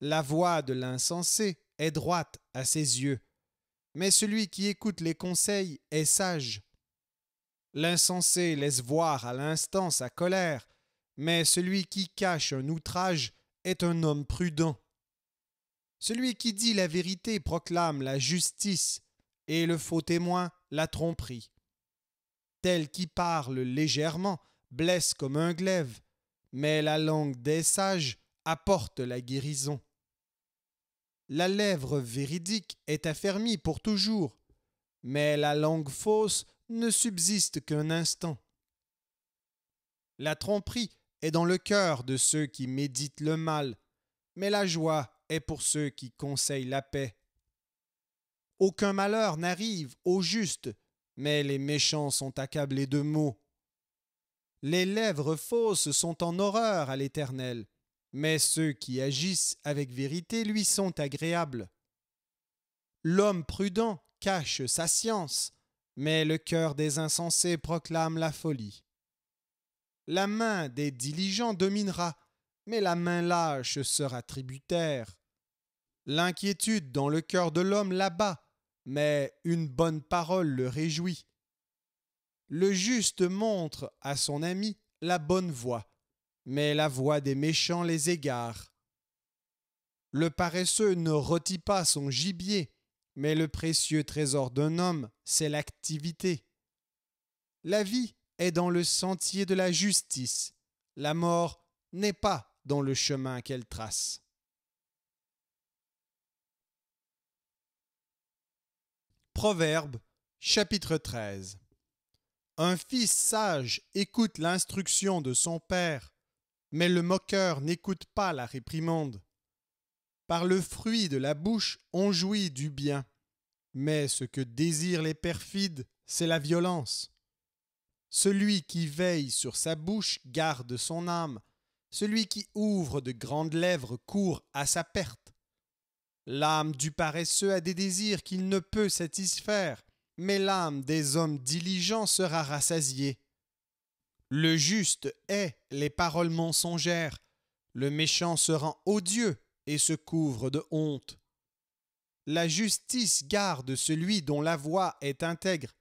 La voix de l'insensé est droite à ses yeux, mais celui qui écoute les conseils est sage. L'insensé laisse voir à l'instant sa colère, mais celui qui cache un outrage est un homme prudent. Celui qui dit la vérité proclame la justice, et le faux témoin la tromperie. Tel qui parle légèrement blesse comme un glaive, mais la langue des sages apporte la guérison. La lèvre véridique est affermie pour toujours, mais la langue fausse ne subsiste qu'un instant. La tromperie est dans le cœur de ceux qui méditent le mal, mais la joie est pour ceux qui conseillent la paix. Aucun malheur n'arrive au juste, mais les méchants sont accablés de maux. Les lèvres fausses sont en horreur à l'Éternel, mais ceux qui agissent avec vérité lui sont agréables. L'homme prudent cache sa science, mais le cœur des insensés proclame la folie. La main des diligents dominera, mais la main lâche sera tributaire. L'inquiétude dans le cœur de l'homme l'abat, mais une bonne parole le réjouit. Le juste montre à son ami la bonne voie, mais la voix des méchants les égare. Le paresseux ne rôtit pas son gibier, mais le précieux trésor d'un homme, c'est l'activité. La vie est dans le sentier de la justice. La mort n'est pas dans le chemin qu'elle trace. Proverbe chapitre 13 Un fils sage écoute l'instruction de son père, mais le moqueur n'écoute pas la réprimande. Par le fruit de la bouche, on jouit du bien. Mais ce que désirent les perfides, c'est la violence. Celui qui veille sur sa bouche garde son âme. Celui qui ouvre de grandes lèvres court à sa perte. L'âme du paresseux a des désirs qu'il ne peut satisfaire, mais l'âme des hommes diligents sera rassasiée. Le juste hait les paroles mensongères, le méchant se rend odieux et se couvre de honte. La justice garde celui dont la voix est intègre,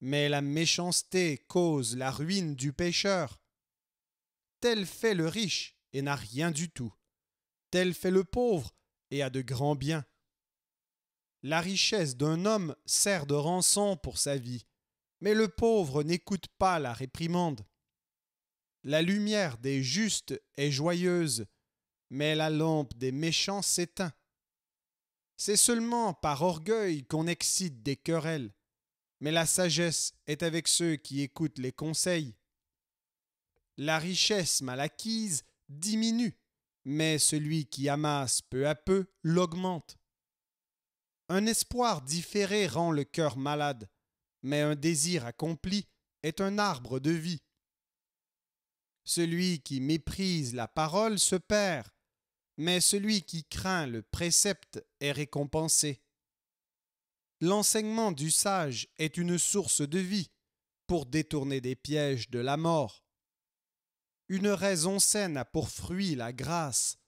mais la méchanceté cause la ruine du pécheur. Tel fait le riche et n'a rien du tout. Tel fait le pauvre et a de grands biens. La richesse d'un homme sert de rançon pour sa vie, mais le pauvre n'écoute pas la réprimande. La lumière des justes est joyeuse, mais la lampe des méchants s'éteint. C'est seulement par orgueil qu'on excite des querelles, mais la sagesse est avec ceux qui écoutent les conseils. La richesse mal acquise diminue, mais celui qui amasse peu à peu l'augmente. Un espoir différé rend le cœur malade, mais un désir accompli est un arbre de vie. Celui qui méprise la parole se perd, mais celui qui craint le précepte est récompensé. L'enseignement du sage est une source de vie pour détourner des pièges de la mort. Une raison saine a pour fruit la grâce,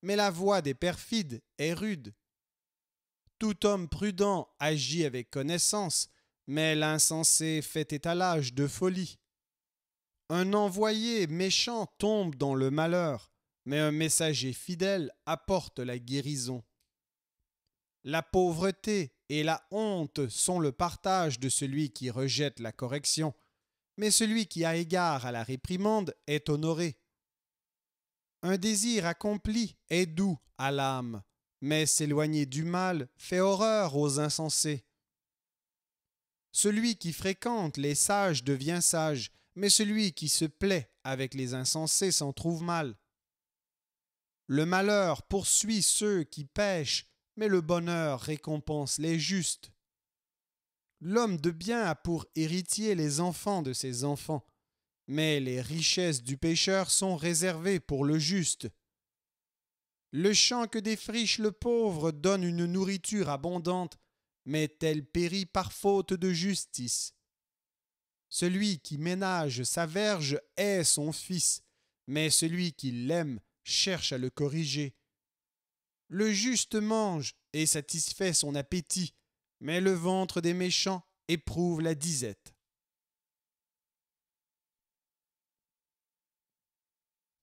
mais la voix des perfides est rude. Tout homme prudent agit avec connaissance, mais l'insensé fait étalage de folie. Un envoyé méchant tombe dans le malheur, mais un messager fidèle apporte la guérison. La pauvreté et la honte sont le partage de celui qui rejette la correction, mais celui qui a égard à la réprimande est honoré. Un désir accompli est doux à l'âme, mais s'éloigner du mal fait horreur aux insensés. Celui qui fréquente les sages devient sage, mais celui qui se plaît avec les insensés s'en trouve mal. Le malheur poursuit ceux qui pêchent, mais le bonheur récompense les justes. L'homme de bien a pour héritier les enfants de ses enfants, mais les richesses du pécheur sont réservées pour le juste. Le champ que défriche le pauvre donne une nourriture abondante, mais elle périt par faute de justice. Celui qui ménage sa verge est son fils, mais celui qui l'aime cherche à le corriger. Le juste mange et satisfait son appétit, mais le ventre des méchants éprouve la disette.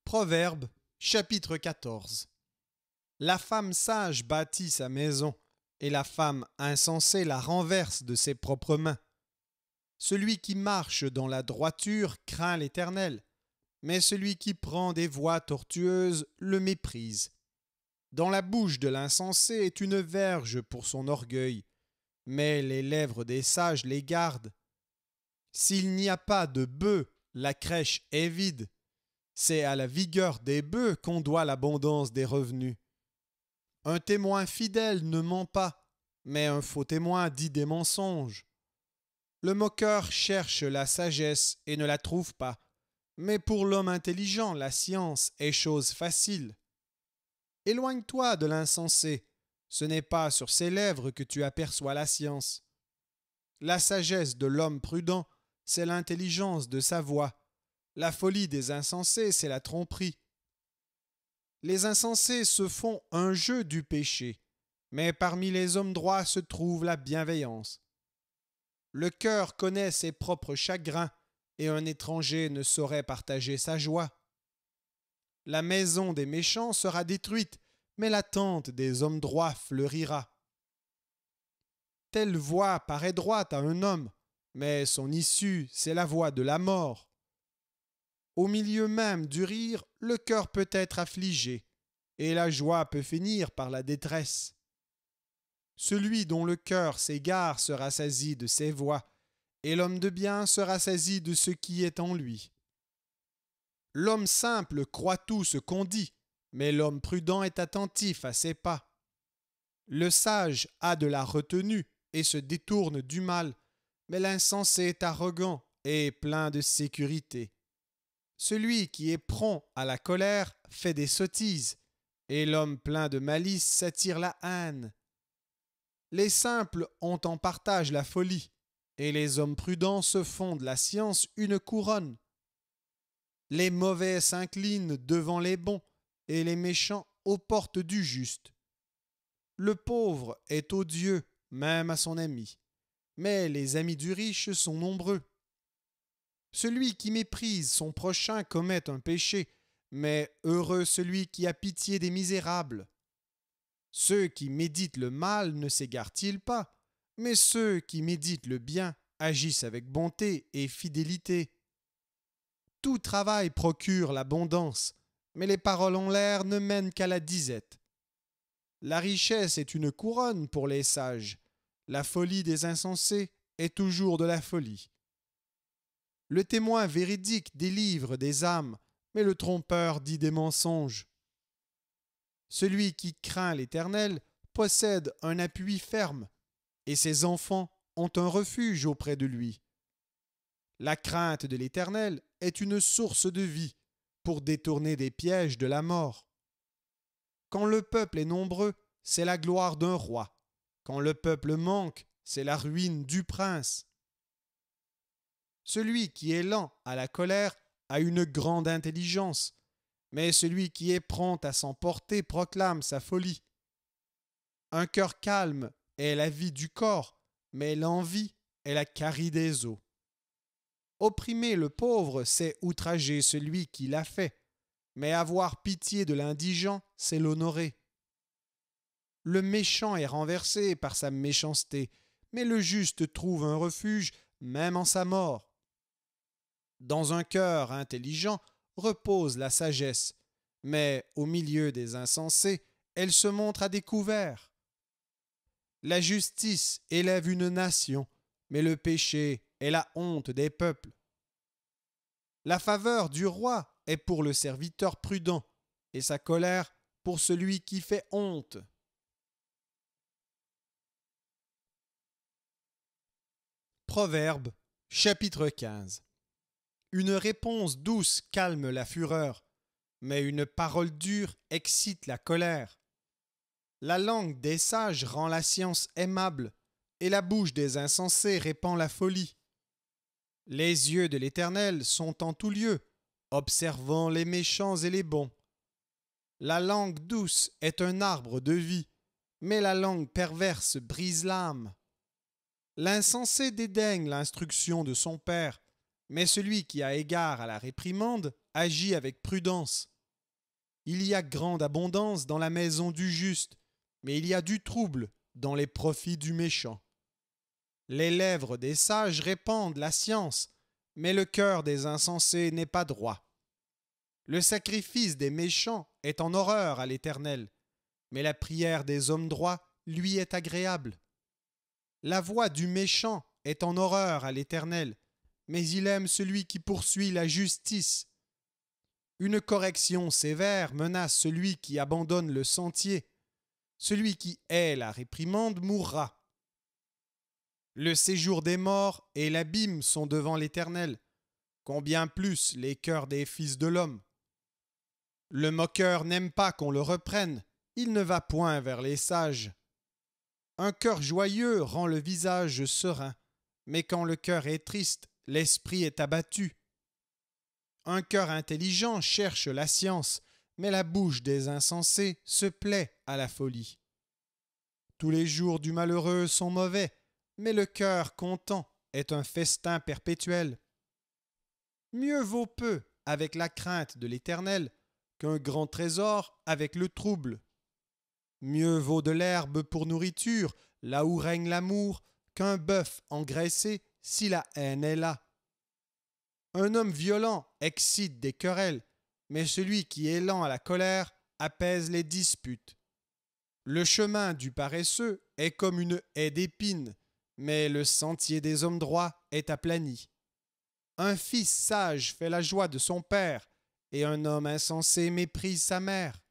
Proverbe chapitre 14 La femme sage bâtit sa maison, et la femme insensée la renverse de ses propres mains. Celui qui marche dans la droiture craint l'Éternel, mais celui qui prend des voies tortueuses le méprise. Dans la bouche de l'insensé est une verge pour son orgueil, mais les lèvres des sages les gardent. S'il n'y a pas de bœufs, la crèche est vide. C'est à la vigueur des bœufs qu'on doit l'abondance des revenus. Un témoin fidèle ne ment pas, mais un faux témoin dit des mensonges. Le moqueur cherche la sagesse et ne la trouve pas mais pour l'homme intelligent, la science est chose facile. Éloigne-toi de l'insensé, ce n'est pas sur ses lèvres que tu aperçois la science. La sagesse de l'homme prudent, c'est l'intelligence de sa voix. La folie des insensés, c'est la tromperie. Les insensés se font un jeu du péché, mais parmi les hommes droits se trouve la bienveillance. Le cœur connaît ses propres chagrins, et un étranger ne saurait partager sa joie. La maison des méchants sera détruite, mais la tente des hommes droits fleurira. Telle voix paraît droite à un homme, mais son issue, c'est la voie de la mort. Au milieu même du rire, le cœur peut être affligé, et la joie peut finir par la détresse. Celui dont le cœur s'égare sera saisi de ses voix et l'homme de bien sera saisi de ce qui est en lui. L'homme simple croit tout ce qu'on dit, mais l'homme prudent est attentif à ses pas. Le sage a de la retenue et se détourne du mal, mais l'insensé est arrogant et plein de sécurité. Celui qui est prompt à la colère fait des sottises, et l'homme plein de malice s'attire la haine. Les simples ont en partage la folie, et les hommes prudents se font de la science une couronne. Les mauvais s'inclinent devant les bons, et les méchants aux portes du juste. Le pauvre est odieux, même à son ami, mais les amis du riche sont nombreux. Celui qui méprise son prochain commet un péché, mais heureux celui qui a pitié des misérables. Ceux qui méditent le mal ne s'égarent-ils pas mais ceux qui méditent le bien agissent avec bonté et fidélité. Tout travail procure l'abondance, mais les paroles en l'air ne mènent qu'à la disette. La richesse est une couronne pour les sages, la folie des insensés est toujours de la folie. Le témoin véridique délivre des âmes, mais le trompeur dit des mensonges. Celui qui craint l'Éternel possède un appui ferme, et ses enfants ont un refuge auprès de lui. La crainte de l'Éternel est une source de vie pour détourner des pièges de la mort. Quand le peuple est nombreux, c'est la gloire d'un roi. Quand le peuple manque, c'est la ruine du prince. Celui qui est lent à la colère a une grande intelligence, mais celui qui est prompt à s'emporter proclame sa folie. Un cœur calme est la vie du corps, mais l'envie est la carie des os. Opprimer le pauvre, c'est outrager celui qui l'a fait, mais avoir pitié de l'indigent, c'est l'honorer. Le méchant est renversé par sa méchanceté, mais le juste trouve un refuge même en sa mort. Dans un cœur intelligent repose la sagesse, mais au milieu des insensés, elle se montre à découvert. La justice élève une nation, mais le péché est la honte des peuples. La faveur du roi est pour le serviteur prudent, et sa colère pour celui qui fait honte. Proverbe chapitre 15 Une réponse douce calme la fureur, mais une parole dure excite la colère. La langue des sages rend la science aimable, et la bouche des insensés répand la folie. Les yeux de l'Éternel sont en tout lieu, observant les méchants et les bons. La langue douce est un arbre de vie, mais la langue perverse brise l'âme. L'insensé dédaigne l'instruction de son père, mais celui qui a égard à la réprimande agit avec prudence. Il y a grande abondance dans la maison du juste, mais il y a du trouble dans les profits du méchant. Les lèvres des sages répandent la science, mais le cœur des insensés n'est pas droit. Le sacrifice des méchants est en horreur à l'Éternel, mais la prière des hommes droits lui est agréable. La voix du méchant est en horreur à l'Éternel, mais il aime celui qui poursuit la justice. Une correction sévère menace celui qui abandonne le sentier, celui qui hait la réprimande mourra. Le séjour des morts et l'abîme sont devant l'Éternel, combien plus les cœurs des fils de l'homme. Le moqueur n'aime pas qu'on le reprenne, il ne va point vers les sages. Un cœur joyeux rend le visage serein, mais quand le cœur est triste, l'esprit est abattu. Un cœur intelligent cherche la science, mais la bouche des insensés se plaît à la folie. Tous les jours du malheureux sont mauvais, mais le cœur content est un festin perpétuel. Mieux vaut peu avec la crainte de l'Éternel qu'un grand trésor avec le trouble. Mieux vaut de l'herbe pour nourriture, là où règne l'amour, qu'un bœuf engraissé si la haine est là. Un homme violent excite des querelles, mais celui qui est lent à la colère apaise les disputes. Le chemin du paresseux est comme une haie d'épines, mais le sentier des hommes droits est aplani. Un fils sage fait la joie de son père, et un homme insensé méprise sa mère.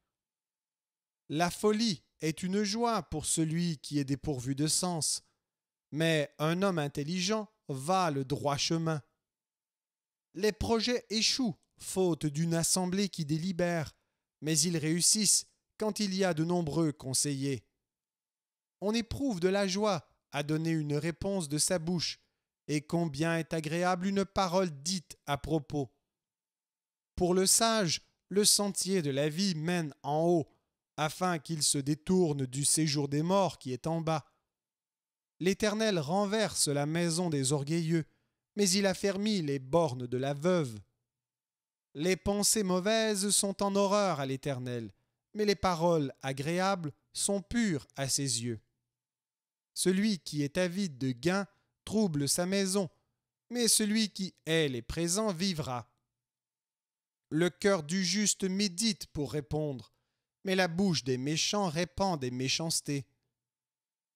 La folie est une joie pour celui qui est dépourvu de sens, mais un homme intelligent va le droit chemin. Les projets échouent, faute d'une assemblée qui délibère, mais ils réussissent quand il y a de nombreux conseillers. On éprouve de la joie à donner une réponse de sa bouche, et combien est agréable une parole dite à propos. Pour le sage, le sentier de la vie mène en haut, afin qu'il se détourne du séjour des morts qui est en bas. L'Éternel renverse la maison des orgueilleux, mais il affermit les bornes de la veuve. Les pensées mauvaises sont en horreur à l'Éternel, mais les paroles agréables sont pures à ses yeux. Celui qui est avide de gains trouble sa maison, mais celui qui est les présents vivra. Le cœur du juste médite pour répondre, mais la bouche des méchants répand des méchancetés.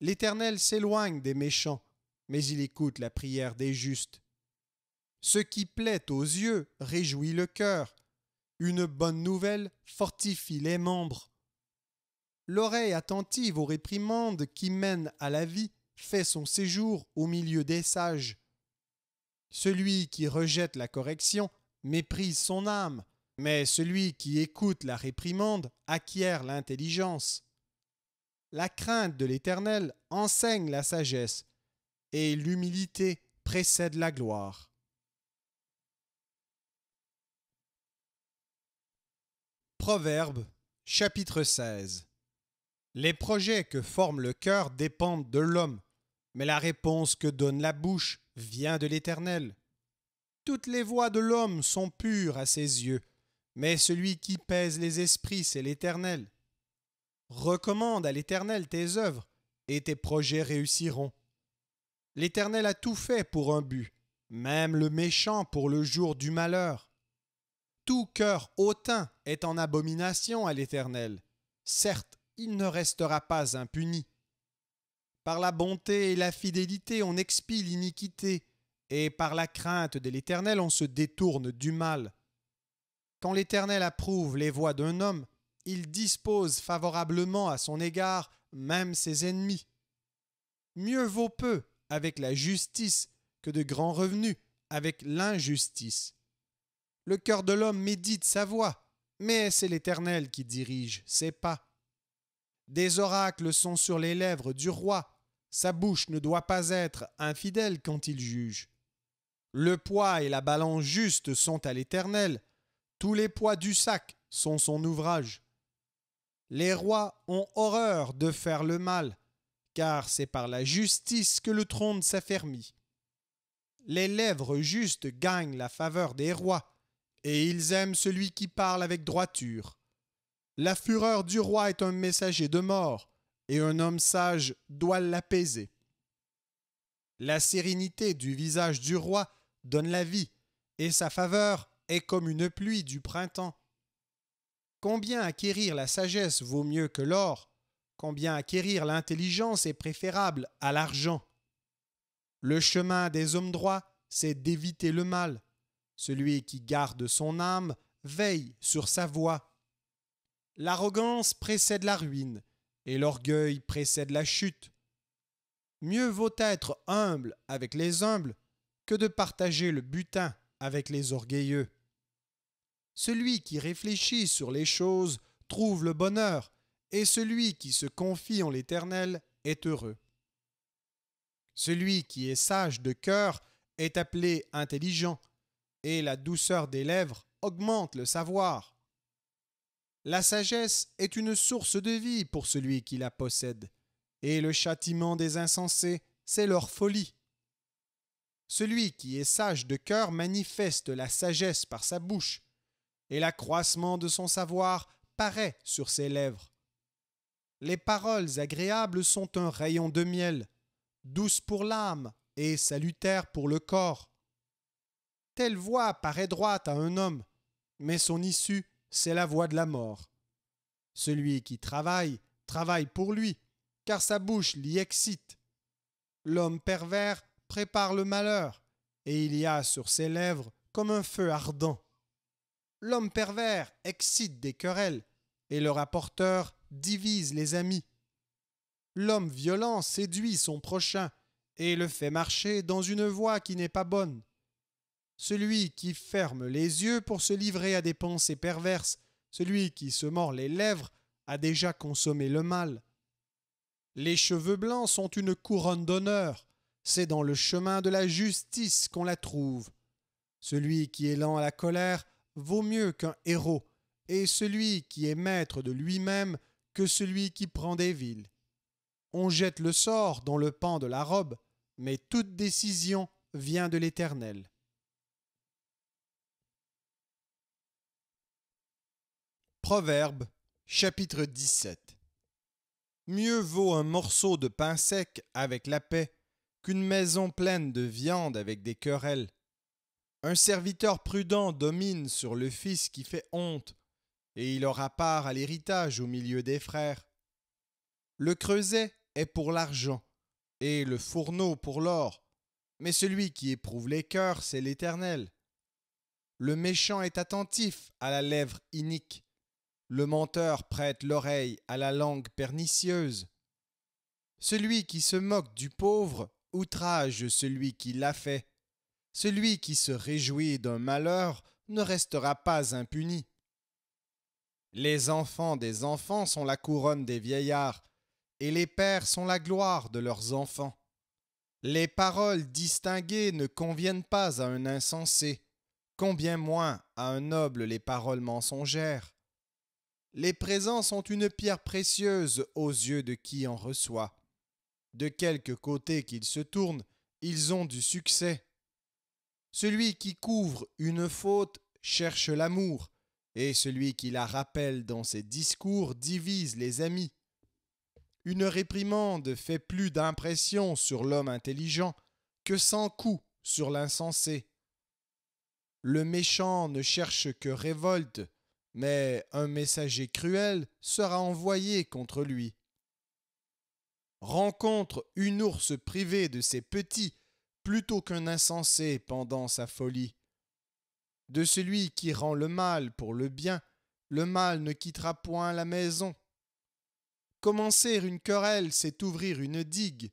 L'Éternel s'éloigne des méchants, mais il écoute la prière des justes. Ce qui plaît aux yeux réjouit le cœur, une bonne nouvelle fortifie les membres. L'oreille attentive aux réprimandes qui mènent à la vie fait son séjour au milieu des sages. Celui qui rejette la correction méprise son âme, mais celui qui écoute la réprimande acquiert l'intelligence. La crainte de l'Éternel enseigne la sagesse, et l'humilité précède la gloire. Proverbe chapitre 16 Les projets que forme le cœur dépendent de l'homme, mais la réponse que donne la bouche vient de l'Éternel. Toutes les voies de l'homme sont pures à ses yeux, mais celui qui pèse les esprits, c'est l'Éternel. Recommande à l'Éternel tes œuvres, et tes projets réussiront. L'Éternel a tout fait pour un but, même le méchant pour le jour du malheur. Tout cœur hautain est en abomination à l'Éternel. Certes, il ne restera pas impuni. Par la bonté et la fidélité, on expie l'iniquité, et par la crainte de l'Éternel, on se détourne du mal. Quand l'Éternel approuve les voies d'un homme, il dispose favorablement à son égard même ses ennemis. Mieux vaut peu avec la justice que de grands revenus avec l'injustice. Le cœur de l'homme médite sa voix, mais c'est l'Éternel qui dirige ses pas. Des oracles sont sur les lèvres du roi, sa bouche ne doit pas être infidèle quand il juge. Le poids et la balance juste sont à l'Éternel, tous les poids du sac sont son ouvrage. Les rois ont horreur de faire le mal, car c'est par la justice que le trône s'affermit. Les lèvres justes gagnent la faveur des rois, et ils aiment celui qui parle avec droiture. La fureur du roi est un messager de mort, et un homme sage doit l'apaiser. La sérénité du visage du roi donne la vie, et sa faveur est comme une pluie du printemps. Combien acquérir la sagesse vaut mieux que l'or, combien acquérir l'intelligence est préférable à l'argent. Le chemin des hommes droits, c'est d'éviter le mal, celui qui garde son âme veille sur sa voie. L'arrogance précède la ruine et l'orgueil précède la chute. Mieux vaut être humble avec les humbles que de partager le butin avec les orgueilleux. Celui qui réfléchit sur les choses trouve le bonheur, et celui qui se confie en l'Éternel est heureux. Celui qui est sage de cœur est appelé intelligent, et la douceur des lèvres augmente le savoir. La sagesse est une source de vie pour celui qui la possède, et le châtiment des insensés, c'est leur folie. Celui qui est sage de cœur manifeste la sagesse par sa bouche, et l'accroissement de son savoir paraît sur ses lèvres. Les paroles agréables sont un rayon de miel, douce pour l'âme et salutaire pour le corps. Telle voie paraît droite à un homme, mais son issue, c'est la voie de la mort. Celui qui travaille, travaille pour lui, car sa bouche l'y excite. L'homme pervers prépare le malheur, et il y a sur ses lèvres comme un feu ardent. L'homme pervers excite des querelles, et le rapporteur divise les amis. L'homme violent séduit son prochain, et le fait marcher dans une voie qui n'est pas bonne celui qui ferme les yeux pour se livrer à des pensées perverses, celui qui se mord les lèvres a déjà consommé le mal. Les cheveux blancs sont une couronne d'honneur, c'est dans le chemin de la justice qu'on la trouve. Celui qui est lent à la colère vaut mieux qu'un héros, et celui qui est maître de lui-même que celui qui prend des villes. On jette le sort dans le pan de la robe, mais toute décision vient de l'Éternel. Proverbe chapitre 17 Mieux vaut un morceau de pain sec avec la paix qu'une maison pleine de viande avec des querelles. Un serviteur prudent domine sur le fils qui fait honte, et il aura part à l'héritage au milieu des frères. Le creuset est pour l'argent, et le fourneau pour l'or, mais celui qui éprouve les cœurs, c'est l'Éternel. Le méchant est attentif à la lèvre inique, le menteur prête l'oreille à la langue pernicieuse. Celui qui se moque du pauvre outrage celui qui l'a fait. Celui qui se réjouit d'un malheur ne restera pas impuni. Les enfants des enfants sont la couronne des vieillards, et les pères sont la gloire de leurs enfants. Les paroles distinguées ne conviennent pas à un insensé, combien moins à un noble les paroles mensongères. Les présents sont une pierre précieuse aux yeux de qui en reçoit. De quelque côté qu'ils se tournent, ils ont du succès. Celui qui couvre une faute cherche l'amour, et celui qui la rappelle dans ses discours divise les amis. Une réprimande fait plus d'impression sur l'homme intelligent que cent coups sur l'insensé. Le méchant ne cherche que révolte, mais un messager cruel sera envoyé contre lui. Rencontre une ours privée de ses petits plutôt qu'un insensé pendant sa folie. De celui qui rend le mal pour le bien, le mal ne quittera point la maison. Commencer une querelle, c'est ouvrir une digue.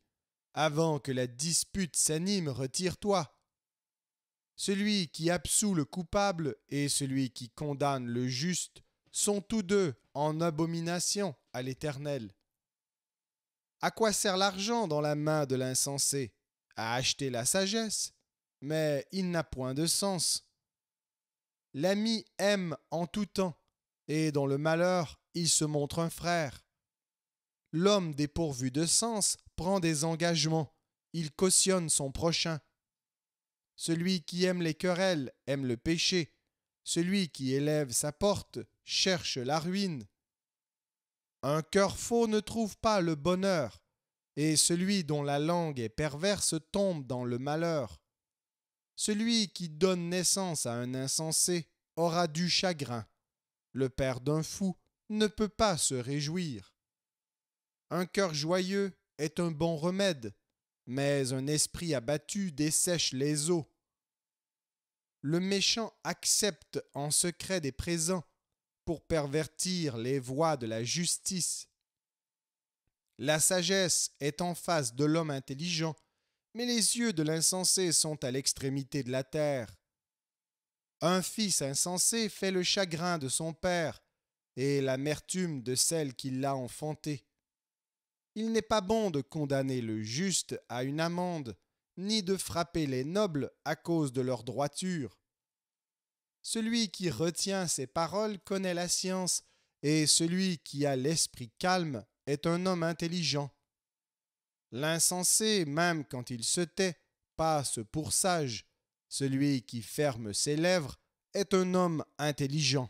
Avant que la dispute s'anime, retire-toi. Celui qui absout le coupable et celui qui condamne le juste sont tous deux en abomination à l'Éternel. À quoi sert l'argent dans la main de l'insensé À acheter la sagesse, mais il n'a point de sens. L'ami aime en tout temps, et dans le malheur, il se montre un frère. L'homme dépourvu de sens prend des engagements, il cautionne son prochain, celui qui aime les querelles aime le péché. Celui qui élève sa porte cherche la ruine. Un cœur faux ne trouve pas le bonheur, et celui dont la langue est perverse tombe dans le malheur. Celui qui donne naissance à un insensé aura du chagrin. Le père d'un fou ne peut pas se réjouir. Un cœur joyeux est un bon remède, mais un esprit abattu dessèche les eaux. Le méchant accepte en secret des présents pour pervertir les voies de la justice. La sagesse est en face de l'homme intelligent, mais les yeux de l'insensé sont à l'extrémité de la terre. Un fils insensé fait le chagrin de son père et l'amertume de celle qui l'a enfanté. Il n'est pas bon de condamner le juste à une amende, ni de frapper les nobles à cause de leur droiture. Celui qui retient ses paroles connaît la science, et celui qui a l'esprit calme est un homme intelligent. L'insensé, même quand il se tait, passe pour sage. Celui qui ferme ses lèvres est un homme intelligent.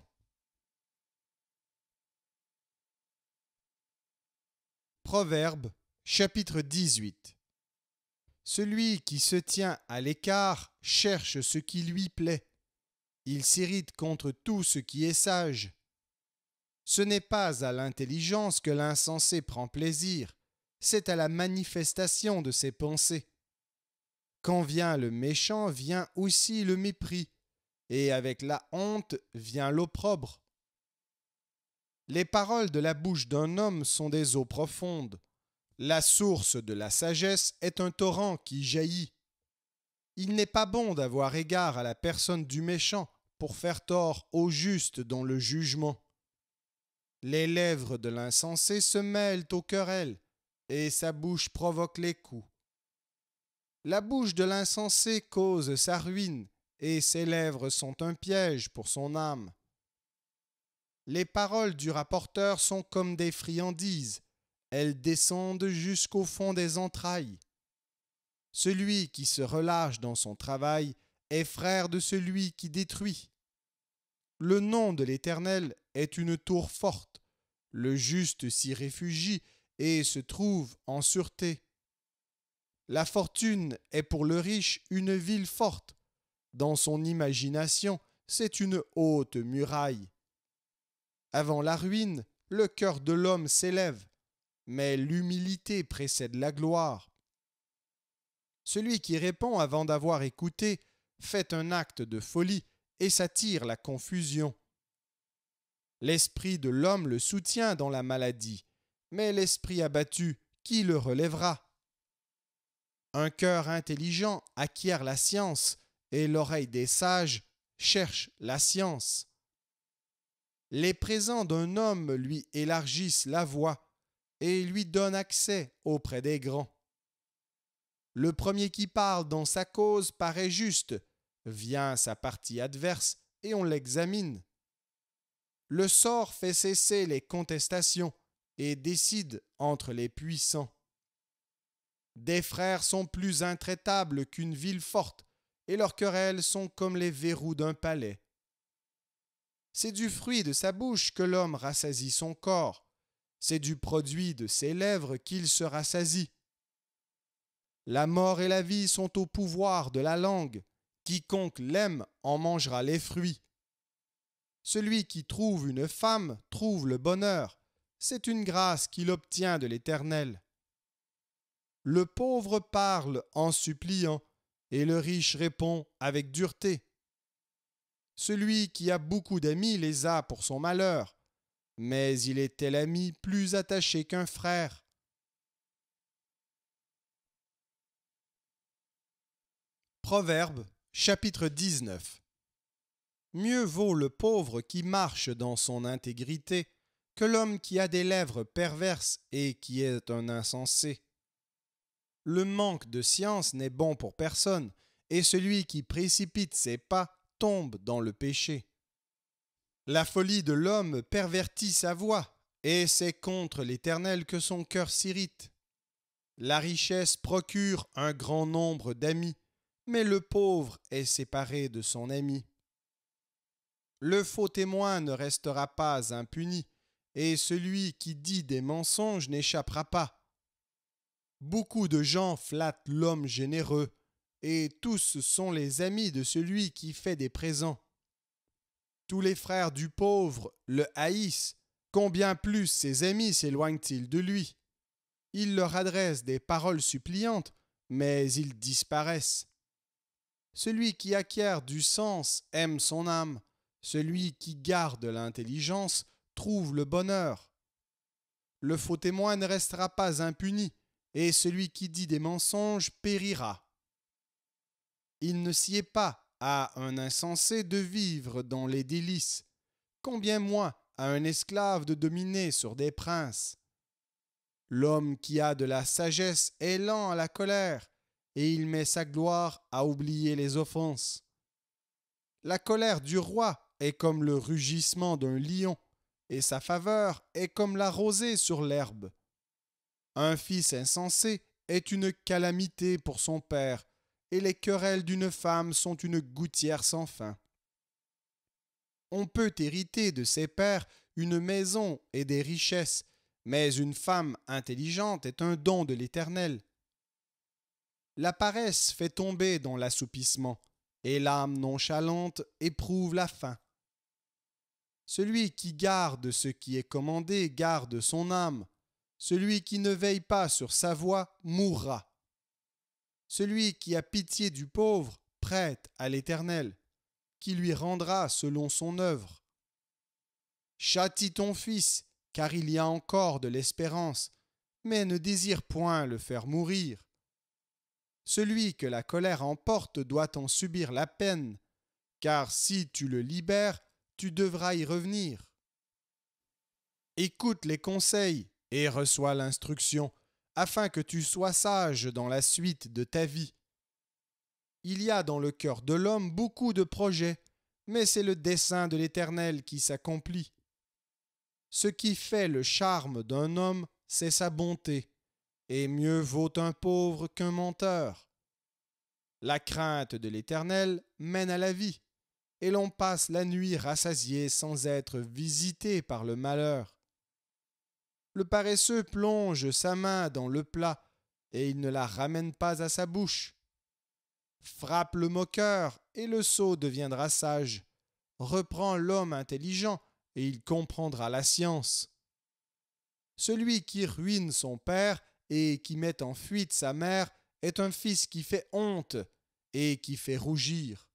Proverbe chapitre 18 Celui qui se tient à l'écart cherche ce qui lui plaît. Il s'irrite contre tout ce qui est sage. Ce n'est pas à l'intelligence que l'insensé prend plaisir, c'est à la manifestation de ses pensées. Quand vient le méchant, vient aussi le mépris, et avec la honte vient l'opprobre. Les paroles de la bouche d'un homme sont des eaux profondes. La source de la sagesse est un torrent qui jaillit. Il n'est pas bon d'avoir égard à la personne du méchant pour faire tort au juste dans le jugement. Les lèvres de l'insensé se mêlent aux querelles, et sa bouche provoque les coups. La bouche de l'insensé cause sa ruine, et ses lèvres sont un piège pour son âme. Les paroles du rapporteur sont comme des friandises, elles descendent jusqu'au fond des entrailles. Celui qui se relâche dans son travail est frère de celui qui détruit. Le nom de l'Éternel est une tour forte, le juste s'y réfugie et se trouve en sûreté. La fortune est pour le riche une ville forte, dans son imagination c'est une haute muraille. Avant la ruine, le cœur de l'homme s'élève, mais l'humilité précède la gloire. Celui qui répond avant d'avoir écouté fait un acte de folie et s'attire la confusion. L'esprit de l'homme le soutient dans la maladie, mais l'esprit abattu, qui le relèvera Un cœur intelligent acquiert la science, et l'oreille des sages cherche la science les présents d'un homme lui élargissent la voie et lui donnent accès auprès des grands. Le premier qui parle dans sa cause paraît juste, vient sa partie adverse et on l'examine. Le sort fait cesser les contestations et décide entre les puissants. Des frères sont plus intraitables qu'une ville forte, et leurs querelles sont comme les verrous d'un palais. C'est du fruit de sa bouche que l'homme rassasie son corps. C'est du produit de ses lèvres qu'il se rassasie. La mort et la vie sont au pouvoir de la langue. Quiconque l'aime en mangera les fruits. Celui qui trouve une femme trouve le bonheur. C'est une grâce qu'il obtient de l'Éternel. Le pauvre parle en suppliant, et le riche répond avec dureté. Celui qui a beaucoup d'amis les a pour son malheur, mais il est tel ami plus attaché qu'un frère. Proverbe chapitre 19 Mieux vaut le pauvre qui marche dans son intégrité que l'homme qui a des lèvres perverses et qui est un insensé. Le manque de science n'est bon pour personne, et celui qui précipite ses pas tombe dans le péché. La folie de l'homme pervertit sa voie, et c'est contre l'Éternel que son cœur s'irrite. La richesse procure un grand nombre d'amis, mais le pauvre est séparé de son ami. Le faux témoin ne restera pas impuni, et celui qui dit des mensonges n'échappera pas. Beaucoup de gens flattent l'homme généreux, et tous sont les amis de celui qui fait des présents. Tous les frères du pauvre le haïssent, combien plus ses amis s'éloignent-ils de lui. Il leur adresse des paroles suppliantes, mais ils disparaissent. Celui qui acquiert du sens aime son âme, celui qui garde l'intelligence trouve le bonheur. Le faux témoin ne restera pas impuni, et celui qui dit des mensonges périra. Il ne sied pas à un insensé de vivre dans les délices, combien moins à un esclave de dominer sur des princes. L'homme qui a de la sagesse est lent à la colère, et il met sa gloire à oublier les offenses. La colère du roi est comme le rugissement d'un lion, et sa faveur est comme la rosée sur l'herbe. Un fils insensé est une calamité pour son père, et les querelles d'une femme sont une gouttière sans fin. On peut hériter de ses pères une maison et des richesses, mais une femme intelligente est un don de l'Éternel. La paresse fait tomber dans l'assoupissement, et l'âme nonchalante éprouve la faim. Celui qui garde ce qui est commandé garde son âme, celui qui ne veille pas sur sa voie mourra. Celui qui a pitié du pauvre prête à l'Éternel, qui lui rendra selon son œuvre. Châtie ton fils, car il y a encore de l'espérance, mais ne désire point le faire mourir. Celui que la colère emporte doit en subir la peine, car si tu le libères, tu devras y revenir. Écoute les conseils et reçois l'instruction, afin que tu sois sage dans la suite de ta vie. Il y a dans le cœur de l'homme beaucoup de projets, mais c'est le dessein de l'Éternel qui s'accomplit. Ce qui fait le charme d'un homme, c'est sa bonté, et mieux vaut un pauvre qu'un menteur. La crainte de l'Éternel mène à la vie, et l'on passe la nuit rassasié sans être visité par le malheur. Le paresseux plonge sa main dans le plat et il ne la ramène pas à sa bouche. Frappe le moqueur et le sot deviendra sage. Reprends l'homme intelligent et il comprendra la science. Celui qui ruine son père et qui met en fuite sa mère est un fils qui fait honte et qui fait rougir.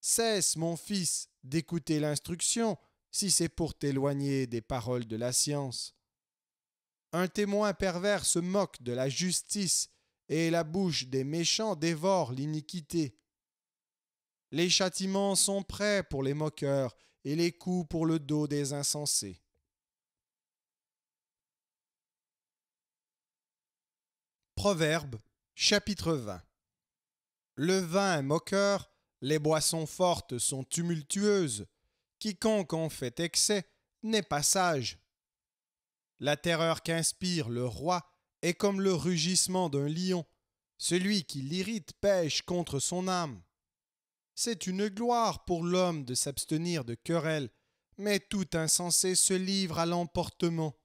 Cesse, mon fils, d'écouter l'instruction, si c'est pour t'éloigner des paroles de la science. Un témoin pervers se moque de la justice et la bouche des méchants dévore l'iniquité. Les châtiments sont prêts pour les moqueurs et les coups pour le dos des insensés. Proverbe chapitre 20 Le vin est moqueur, les boissons fortes sont tumultueuses. Quiconque en fait excès n'est pas sage. La terreur qu'inspire le roi est comme le rugissement d'un lion. Celui qui l'irrite pêche contre son âme. C'est une gloire pour l'homme de s'abstenir de querelles, mais tout insensé se livre à l'emportement.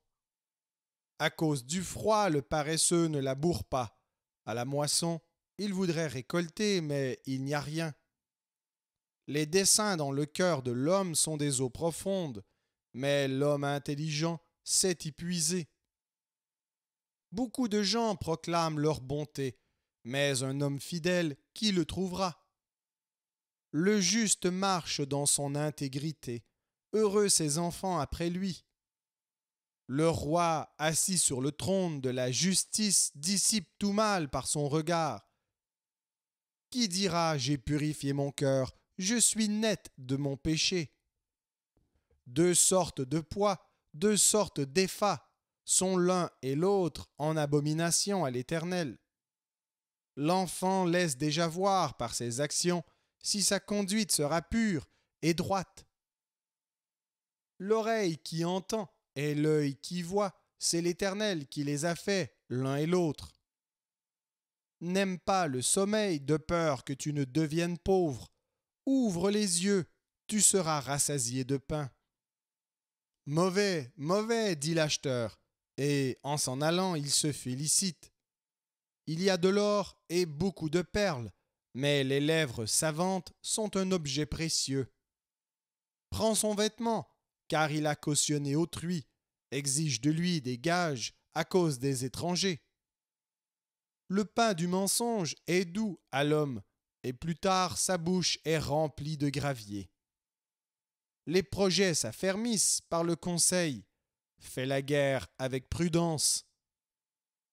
À cause du froid, le paresseux ne laboure pas. À la moisson, il voudrait récolter, mais il n'y a rien. Les desseins dans le cœur de l'homme sont des eaux profondes, mais l'homme intelligent s'est épuisé. Beaucoup de gens proclament leur bonté, mais un homme fidèle, qui le trouvera Le juste marche dans son intégrité, heureux ses enfants après lui. Le roi, assis sur le trône de la justice, dissipe tout mal par son regard. Qui dira J'ai purifié mon cœur, je suis net de mon péché Deux sortes de poids, deux sortes d'effats sont l'un et l'autre en abomination à l'Éternel. L'enfant laisse déjà voir par ses actions si sa conduite sera pure et droite. L'oreille qui entend et l'œil qui voit, c'est l'Éternel qui les a faits l'un et l'autre. N'aime pas le sommeil de peur que tu ne deviennes pauvre. Ouvre les yeux, tu seras rassasié de pain. Mauvais, mauvais, dit l'acheteur, et en s'en allant, il se félicite. Il y a de l'or et beaucoup de perles, mais les lèvres savantes sont un objet précieux. Prends son vêtement, car il a cautionné autrui, exige de lui des gages à cause des étrangers. Le pain du mensonge est doux à l'homme, et plus tard sa bouche est remplie de gravier les projets s'affermissent par le conseil. Fais la guerre avec prudence.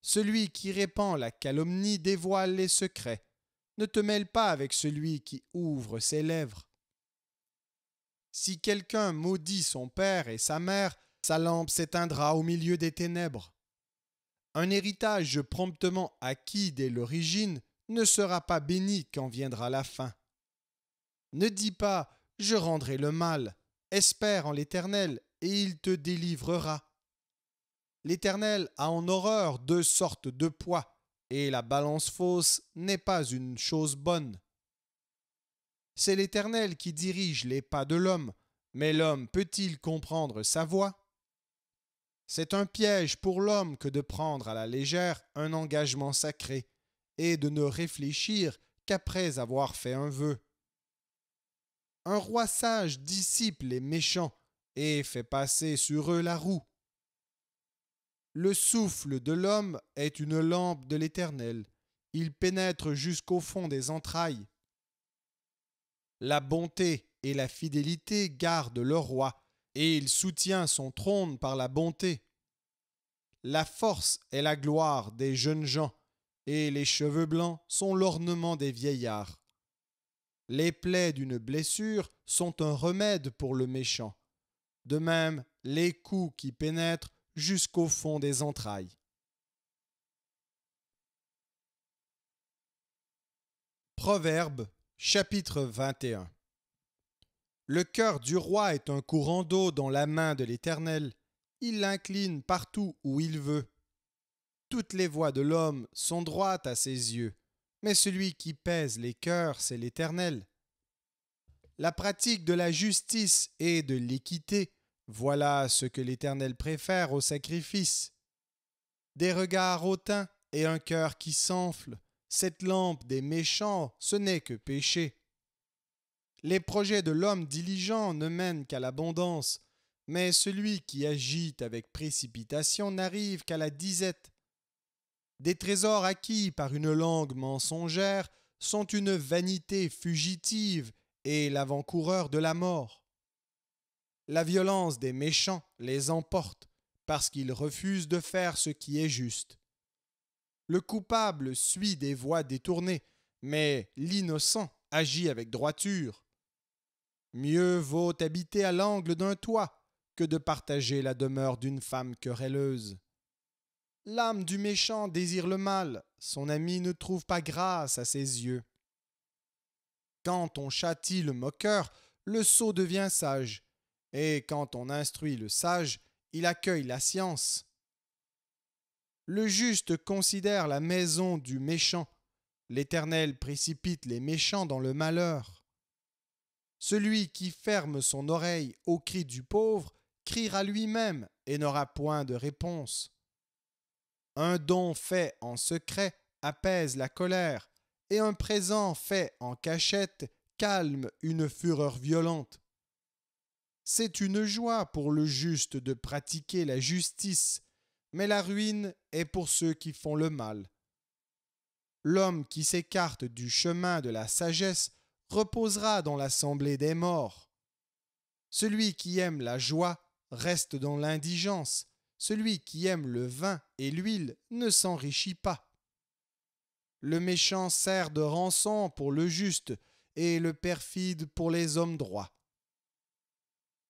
Celui qui répand la calomnie dévoile les secrets. Ne te mêle pas avec celui qui ouvre ses lèvres. Si quelqu'un maudit son père et sa mère, sa lampe s'éteindra au milieu des ténèbres. Un héritage promptement acquis dès l'origine ne sera pas béni quand viendra la fin. Ne dis pas je rendrai le mal, Espère en l'Éternel, et il te délivrera. L'Éternel a en horreur deux sortes de poids, et la balance fausse n'est pas une chose bonne. C'est l'Éternel qui dirige les pas de l'homme, mais l'homme peut-il comprendre sa voix C'est un piège pour l'homme que de prendre à la légère un engagement sacré, et de ne réfléchir qu'après avoir fait un vœu. Un roi sage dissipe les méchants et fait passer sur eux la roue. Le souffle de l'homme est une lampe de l'Éternel. Il pénètre jusqu'au fond des entrailles. La bonté et la fidélité gardent le roi, et il soutient son trône par la bonté. La force est la gloire des jeunes gens, et les cheveux blancs sont l'ornement des vieillards. Les plaies d'une blessure sont un remède pour le méchant. De même, les coups qui pénètrent jusqu'au fond des entrailles. Proverbe chapitre 21 Le cœur du roi est un courant d'eau dans la main de l'Éternel. Il l'incline partout où il veut. Toutes les voies de l'homme sont droites à ses yeux mais celui qui pèse les cœurs, c'est l'Éternel. La pratique de la justice et de l'équité, voilà ce que l'Éternel préfère au sacrifice. Des regards hautains et un cœur qui s'enfle, cette lampe des méchants, ce n'est que péché. Les projets de l'homme diligent ne mènent qu'à l'abondance, mais celui qui agite avec précipitation n'arrive qu'à la disette. Des trésors acquis par une langue mensongère sont une vanité fugitive et l'avant-coureur de la mort. La violence des méchants les emporte parce qu'ils refusent de faire ce qui est juste. Le coupable suit des voies détournées, mais l'innocent agit avec droiture. Mieux vaut habiter à l'angle d'un toit que de partager la demeure d'une femme querelleuse. L'âme du méchant désire le mal, son ami ne trouve pas grâce à ses yeux. Quand on châtie le moqueur, le sot devient sage, et quand on instruit le sage, il accueille la science. Le juste considère la maison du méchant, l'Éternel précipite les méchants dans le malheur. Celui qui ferme son oreille au cri du pauvre criera lui-même et n'aura point de réponse. Un don fait en secret apaise la colère, et un présent fait en cachette calme une fureur violente. C'est une joie pour le juste de pratiquer la justice, mais la ruine est pour ceux qui font le mal. L'homme qui s'écarte du chemin de la sagesse reposera dans l'assemblée des morts. Celui qui aime la joie reste dans l'indigence, celui qui aime le vin et l'huile ne s'enrichit pas. Le méchant sert de rançon pour le juste et le perfide pour les hommes droits.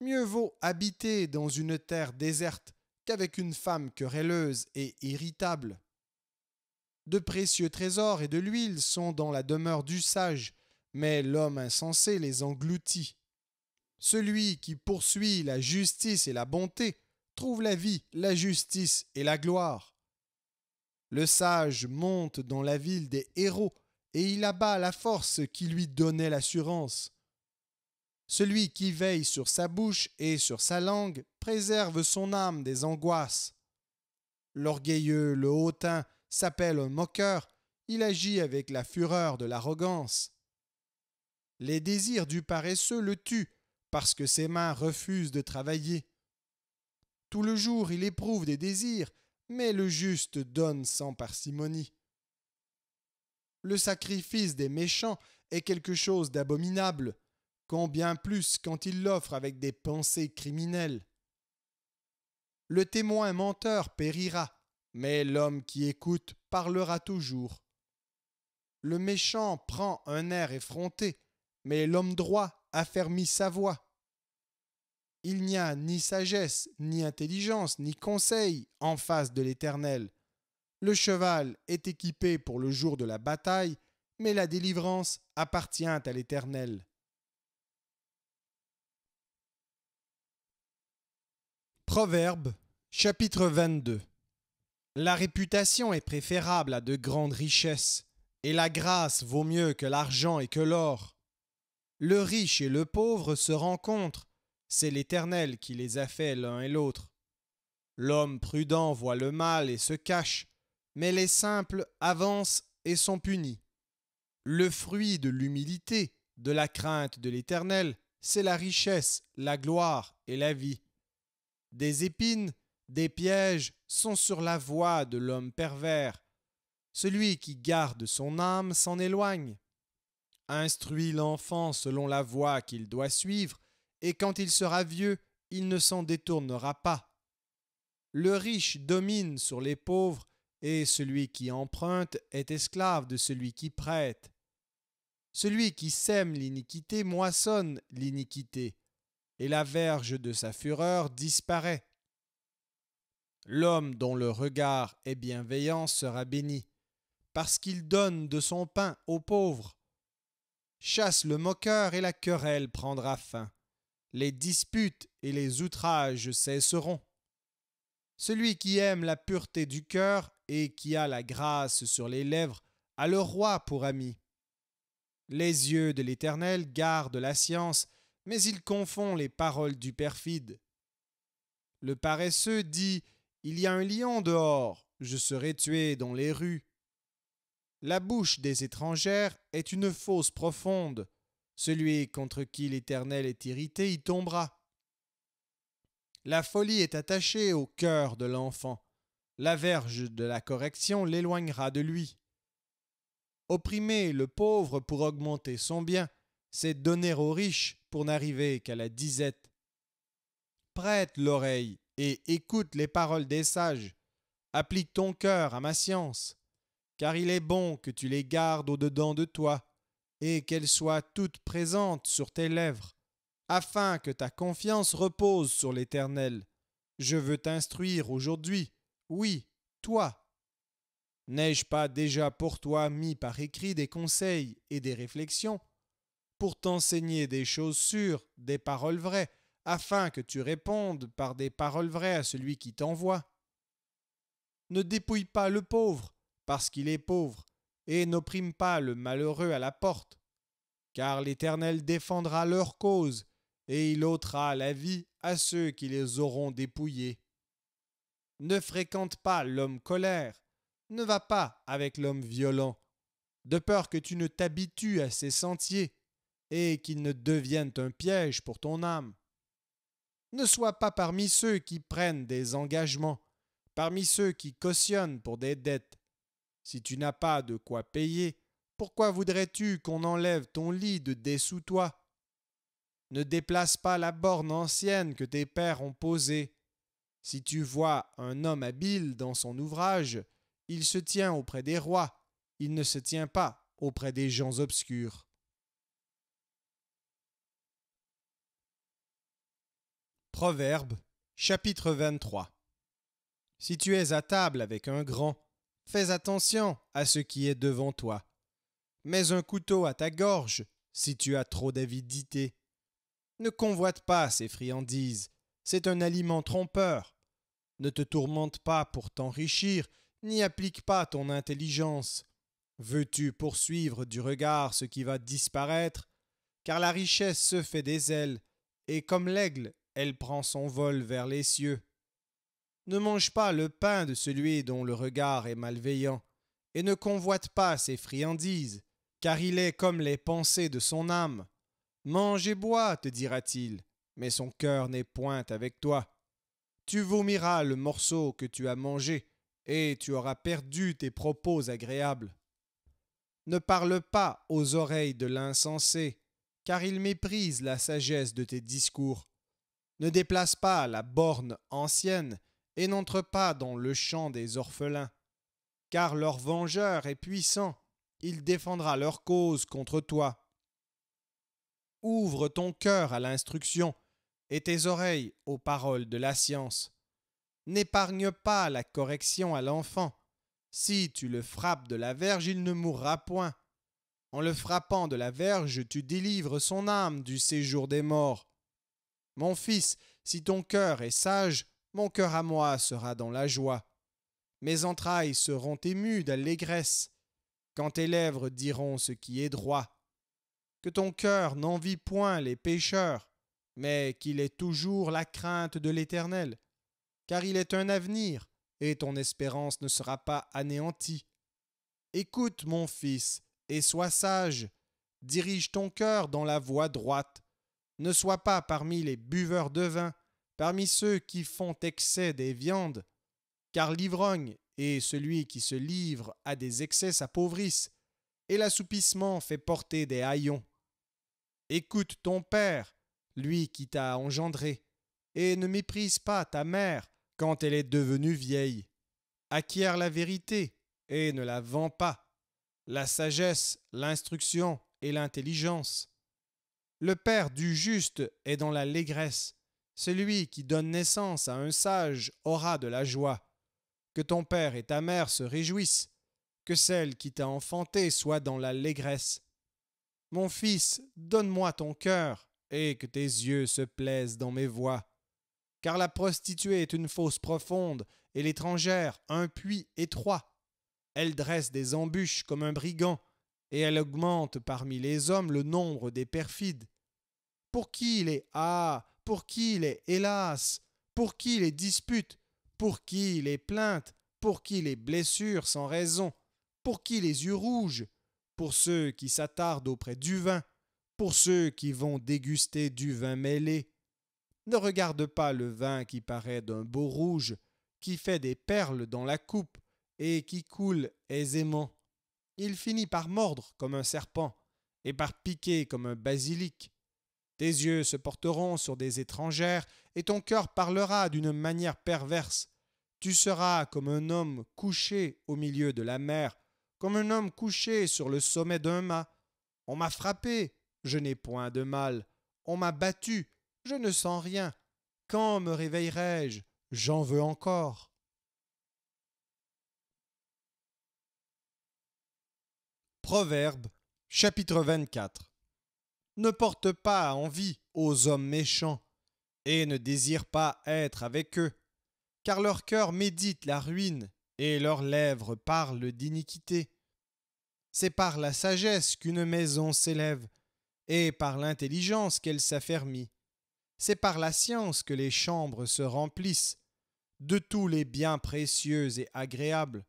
Mieux vaut habiter dans une terre déserte qu'avec une femme querelleuse et irritable. De précieux trésors et de l'huile sont dans la demeure du sage, mais l'homme insensé les engloutit. Celui qui poursuit la justice et la bonté trouve la vie, la justice et la gloire. Le sage monte dans la ville des héros, et il abat la force qui lui donnait l'assurance. Celui qui veille sur sa bouche et sur sa langue préserve son âme des angoisses. L'orgueilleux, le hautain, s'appelle un moqueur, il agit avec la fureur de l'arrogance. Les désirs du paresseux le tuent, parce que ses mains refusent de travailler. Tout le jour il éprouve des désirs, mais le juste donne sans parcimonie. Le sacrifice des méchants est quelque chose d'abominable, combien plus quand il l'offre avec des pensées criminelles. Le témoin menteur périra, mais l'homme qui écoute parlera toujours. Le méchant prend un air effronté, mais l'homme droit affermit sa voix. Il n'y a ni sagesse, ni intelligence, ni conseil en face de l'Éternel. Le cheval est équipé pour le jour de la bataille, mais la délivrance appartient à l'Éternel. Proverbe chapitre 22 La réputation est préférable à de grandes richesses, et la grâce vaut mieux que l'argent et que l'or. Le riche et le pauvre se rencontrent, c'est l'Éternel qui les a faits l'un et l'autre. L'homme prudent voit le mal et se cache, mais les simples avancent et sont punis. Le fruit de l'humilité, de la crainte de l'Éternel, c'est la richesse, la gloire et la vie. Des épines, des pièges sont sur la voie de l'homme pervers. Celui qui garde son âme s'en éloigne. Instruit l'enfant selon la voie qu'il doit suivre, et quand il sera vieux, il ne s'en détournera pas. Le riche domine sur les pauvres, et celui qui emprunte est esclave de celui qui prête. Celui qui sème l'iniquité moissonne l'iniquité, et la verge de sa fureur disparaît. L'homme dont le regard est bienveillant sera béni, parce qu'il donne de son pain aux pauvres. Chasse le moqueur et la querelle prendra fin les disputes et les outrages cesseront. Celui qui aime la pureté du cœur et qui a la grâce sur les lèvres a le roi pour ami. Les yeux de l'Éternel gardent la science, mais il confond les paroles du perfide. Le paresseux dit Il y a un lion dehors, je serai tué dans les rues. La bouche des étrangères est une fosse profonde, celui contre qui l'Éternel est irrité y tombera. La folie est attachée au cœur de l'enfant. La verge de la correction l'éloignera de lui. Opprimer le pauvre pour augmenter son bien, c'est donner aux riches pour n'arriver qu'à la disette. Prête l'oreille et écoute les paroles des sages. Applique ton cœur à ma science, car il est bon que tu les gardes au-dedans de toi et qu'elle soit toute présente sur tes lèvres, afin que ta confiance repose sur l'Éternel. Je veux t'instruire aujourd'hui, oui, toi. N'ai-je pas déjà pour toi mis par écrit des conseils et des réflexions, pour t'enseigner des choses sûres, des paroles vraies, afin que tu répondes par des paroles vraies à celui qui t'envoie Ne dépouille pas le pauvre, parce qu'il est pauvre, et n'opprime pas le malheureux à la porte, car l'Éternel défendra leur cause, et il ôtera la vie à ceux qui les auront dépouillés. Ne fréquente pas l'homme colère, ne va pas avec l'homme violent, de peur que tu ne t'habitues à ses sentiers, et qu'ils ne deviennent un piège pour ton âme. Ne sois pas parmi ceux qui prennent des engagements, parmi ceux qui cautionnent pour des dettes, si tu n'as pas de quoi payer, pourquoi voudrais-tu qu'on enlève ton lit de dessous toi Ne déplace pas la borne ancienne que tes pères ont posée. Si tu vois un homme habile dans son ouvrage, il se tient auprès des rois, il ne se tient pas auprès des gens obscurs. Proverbe chapitre 23 Si tu es à table avec un grand, Fais attention à ce qui est devant toi. Mets un couteau à ta gorge si tu as trop d'avidité. Ne convoite pas ces friandises, c'est un aliment trompeur. Ne te tourmente pas pour t'enrichir, n'y applique pas ton intelligence. Veux-tu poursuivre du regard ce qui va disparaître Car la richesse se fait des ailes, et comme l'aigle, elle prend son vol vers les cieux. Ne mange pas le pain de celui dont le regard est malveillant, et ne convoite pas ses friandises, car il est comme les pensées de son âme. Mange et bois, te dira-t-il, mais son cœur n'est point avec toi. Tu vomiras le morceau que tu as mangé, et tu auras perdu tes propos agréables. Ne parle pas aux oreilles de l'insensé, car il méprise la sagesse de tes discours. Ne déplace pas la borne ancienne, et n'entre pas dans le champ des orphelins. Car leur vengeur est puissant, il défendra leur cause contre toi. Ouvre ton cœur à l'instruction et tes oreilles aux paroles de la science. N'épargne pas la correction à l'enfant. Si tu le frappes de la verge, il ne mourra point. En le frappant de la verge, tu délivres son âme du séjour des morts. Mon fils, si ton cœur est sage, mon cœur à moi sera dans la joie. Mes entrailles seront émues d'allégresse quand tes lèvres diront ce qui est droit. Que ton cœur n'envie point les pécheurs, mais qu'il ait toujours la crainte de l'Éternel, car il est un avenir, et ton espérance ne sera pas anéantie. Écoute, mon fils, et sois sage, dirige ton cœur dans la voie droite, ne sois pas parmi les buveurs de vin, parmi ceux qui font excès des viandes, car l'ivrogne et celui qui se livre à des excès s'appauvrissent, et l'assoupissement fait porter des haillons. Écoute ton père, lui qui t'a engendré, et ne méprise pas ta mère quand elle est devenue vieille. Acquiert la vérité et ne la vends pas, la sagesse, l'instruction et l'intelligence. Le père du juste est dans l'allégresse, celui qui donne naissance à un sage aura de la joie. Que ton père et ta mère se réjouissent, que celle qui t'a enfanté soit dans l'allégresse. Mon fils, donne-moi ton cœur, et que tes yeux se plaisent dans mes voies. Car la prostituée est une fosse profonde, et l'étrangère un puits étroit. Elle dresse des embûches comme un brigand, et elle augmente parmi les hommes le nombre des perfides. Pour qui les ah pour qui les hélas, pour qui les disputes, pour qui les plaintes, pour qui les blessures sans raison, pour qui les yeux rouges, pour ceux qui s'attardent auprès du vin, pour ceux qui vont déguster du vin mêlé. Ne regarde pas le vin qui paraît d'un beau rouge, qui fait des perles dans la coupe et qui coule aisément. Il finit par mordre comme un serpent et par piquer comme un basilic. Tes yeux se porteront sur des étrangères, et ton cœur parlera d'une manière perverse. Tu seras comme un homme couché au milieu de la mer, comme un homme couché sur le sommet d'un mât. On m'a frappé, je n'ai point de mal. On m'a battu, je ne sens rien. Quand me réveillerai-je J'en veux encore. Proverbe, chapitre 24 ne porte pas envie aux hommes méchants et ne désire pas être avec eux, car leur cœur médite la ruine et leurs lèvres parlent d'iniquité. C'est par la sagesse qu'une maison s'élève, et par l'intelligence qu'elle s'affermit. C'est par la science que les chambres se remplissent de tous les biens précieux et agréables.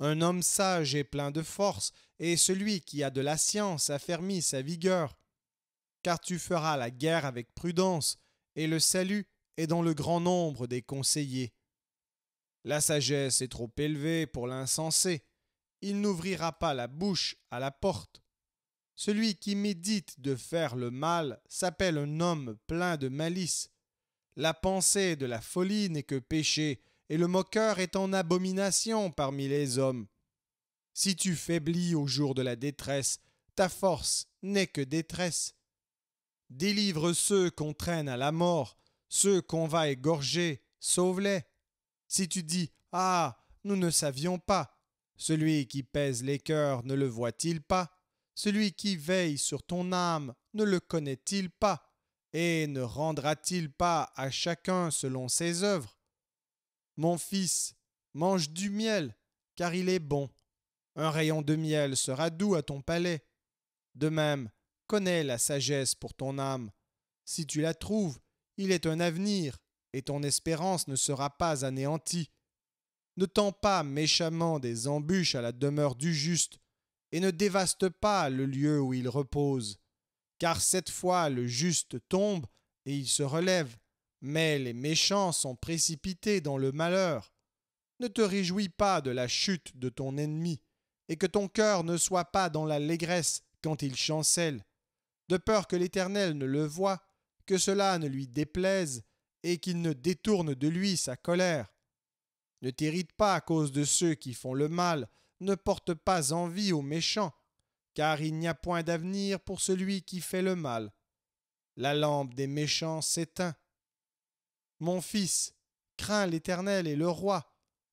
Un homme sage est plein de force, et celui qui a de la science affermit sa vigueur car tu feras la guerre avec prudence, et le salut est dans le grand nombre des conseillers. La sagesse est trop élevée pour l'insensé, il n'ouvrira pas la bouche à la porte. Celui qui médite de faire le mal s'appelle un homme plein de malice. La pensée de la folie n'est que péché, et le moqueur est en abomination parmi les hommes. Si tu faiblis au jour de la détresse, ta force n'est que détresse. Délivre ceux qu'on traîne à la mort, ceux qu'on va égorger, sauve-les. Si tu dis Ah, nous ne savions pas, celui qui pèse les cœurs ne le voit-il pas Celui qui veille sur ton âme ne le connaît-il pas Et ne rendra-t-il pas à chacun selon ses œuvres Mon fils, mange du miel, car il est bon. Un rayon de miel sera doux à ton palais. De même, Connais la sagesse pour ton âme. Si tu la trouves, il est un avenir, et ton espérance ne sera pas anéantie. Ne tends pas méchamment des embûches à la demeure du juste, et ne dévaste pas le lieu où il repose. Car cette fois le juste tombe, et il se relève, mais les méchants sont précipités dans le malheur. Ne te réjouis pas de la chute de ton ennemi, et que ton cœur ne soit pas dans l'allégresse quand il chancelle de peur que l'Éternel ne le voie, que cela ne lui déplaise, et qu'il ne détourne de lui sa colère. Ne t'irrite pas à cause de ceux qui font le mal, ne porte pas envie aux méchants, car il n'y a point d'avenir pour celui qui fait le mal. La lampe des méchants s'éteint. Mon fils, crains l'Éternel et le roi,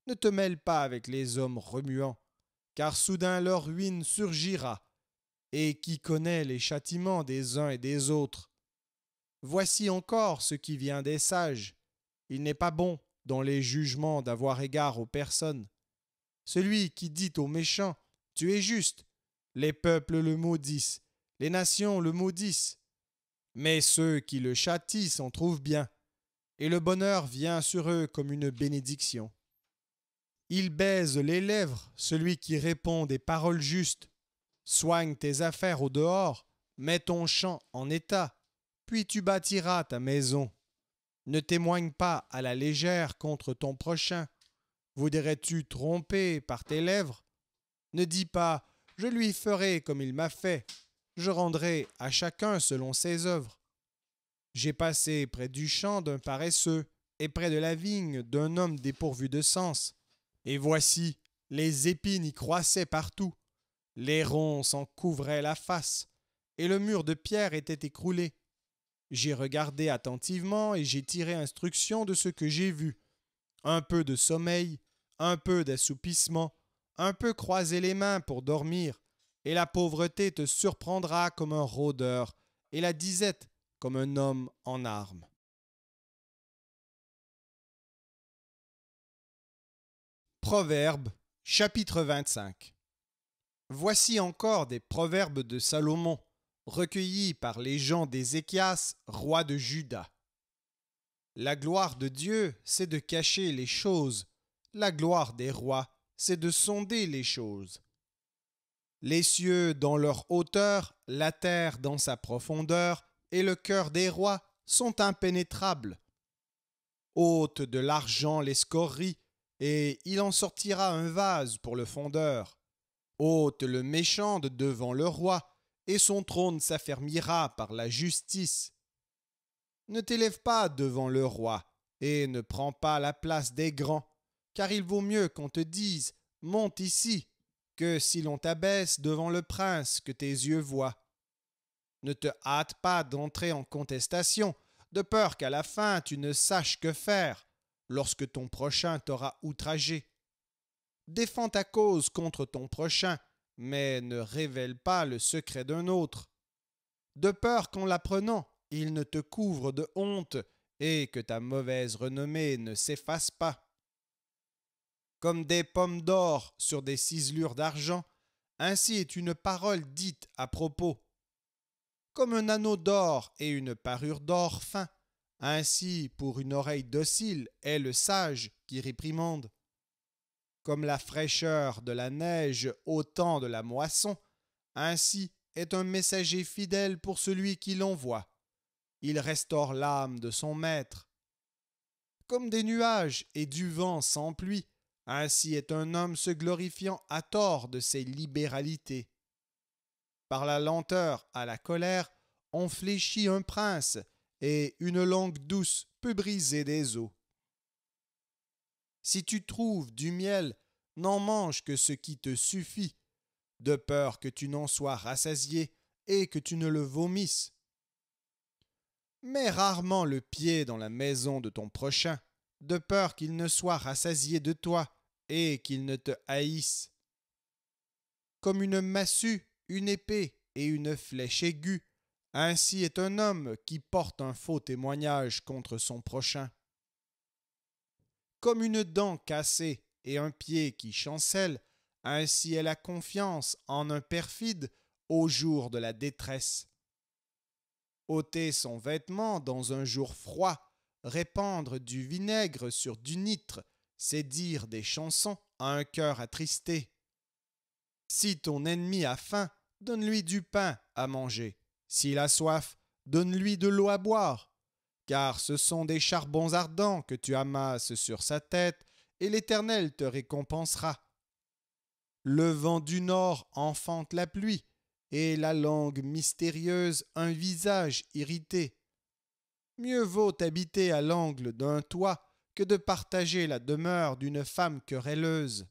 ne te mêle pas avec les hommes remuants, car soudain leur ruine surgira et qui connaît les châtiments des uns et des autres. Voici encore ce qui vient des sages. Il n'est pas bon dans les jugements d'avoir égard aux personnes. Celui qui dit aux méchants, Tu es juste, les peuples le maudissent, les nations le maudissent. Mais ceux qui le châtissent en trouvent bien, et le bonheur vient sur eux comme une bénédiction. Il baise les lèvres celui qui répond des paroles justes, Soigne tes affaires au dehors, mets ton champ en état, puis tu bâtiras ta maison. Ne témoigne pas à la légère contre ton prochain. Voudrais-tu tromper par tes lèvres Ne dis pas Je lui ferai comme il m'a fait, je rendrai à chacun selon ses œuvres. J'ai passé près du champ d'un paresseux et près de la vigne d'un homme dépourvu de sens. Et voici, les épines y croissaient partout. Les ronds s'en couvraient la face, et le mur de pierre était écroulé. J'ai regardé attentivement et j'ai tiré instruction de ce que j'ai vu. Un peu de sommeil, un peu d'assoupissement, un peu croiser les mains pour dormir, et la pauvreté te surprendra comme un rôdeur, et la disette comme un homme en armes. Proverbe chapitre 25 Voici encore des proverbes de Salomon, recueillis par les gens d'Ézéchias, roi de Juda. La gloire de Dieu, c'est de cacher les choses. La gloire des rois, c'est de sonder les choses. Les cieux dans leur hauteur, la terre dans sa profondeur, et le cœur des rois sont impénétrables. Ôte de l'argent les scories, et il en sortira un vase pour le fondeur ôte le méchant devant le roi, et son trône s'affermira par la justice. Ne t'élève pas devant le roi, et ne prends pas la place des grands, car il vaut mieux qu'on te dise Monte ici, que si l'on t'abaisse devant le prince que tes yeux voient. Ne te hâte pas d'entrer en contestation, de peur qu'à la fin tu ne saches que faire, lorsque ton prochain t'aura outragé. Défends ta cause contre ton prochain, mais ne révèle pas le secret d'un autre. De peur qu'en l'apprenant, il ne te couvre de honte et que ta mauvaise renommée ne s'efface pas. Comme des pommes d'or sur des ciselures d'argent, ainsi est une parole dite à propos. Comme un anneau d'or et une parure d'or fin, ainsi pour une oreille docile est le sage qui réprimande. Comme la fraîcheur de la neige au temps de la moisson, ainsi est un messager fidèle pour celui qui l'envoie. Il restaure l'âme de son maître. Comme des nuages et du vent sans pluie, ainsi est un homme se glorifiant à tort de ses libéralités. Par la lenteur à la colère, on fléchit un prince, et une langue douce peut briser des os. Si tu trouves du miel, n'en mange que ce qui te suffit, de peur que tu n'en sois rassasié et que tu ne le vomisses. Mets rarement le pied dans la maison de ton prochain, de peur qu'il ne soit rassasié de toi et qu'il ne te haïsse. Comme une massue, une épée et une flèche aiguë, ainsi est un homme qui porte un faux témoignage contre son prochain. Comme une dent cassée et un pied qui chancelle, ainsi est la confiance en un perfide au jour de la détresse. Ôter son vêtement dans un jour froid, répandre du vinaigre sur du nitre, c'est dire des chansons à un cœur attristé. Si ton ennemi a faim, donne-lui du pain à manger. S'il a soif, donne-lui de l'eau à boire car ce sont des charbons ardents que tu amasses sur sa tête, et l'Éternel te récompensera. Le vent du nord enfante la pluie, et la langue mystérieuse un visage irrité. Mieux vaut habiter à l'angle d'un toit que de partager la demeure d'une femme querelleuse.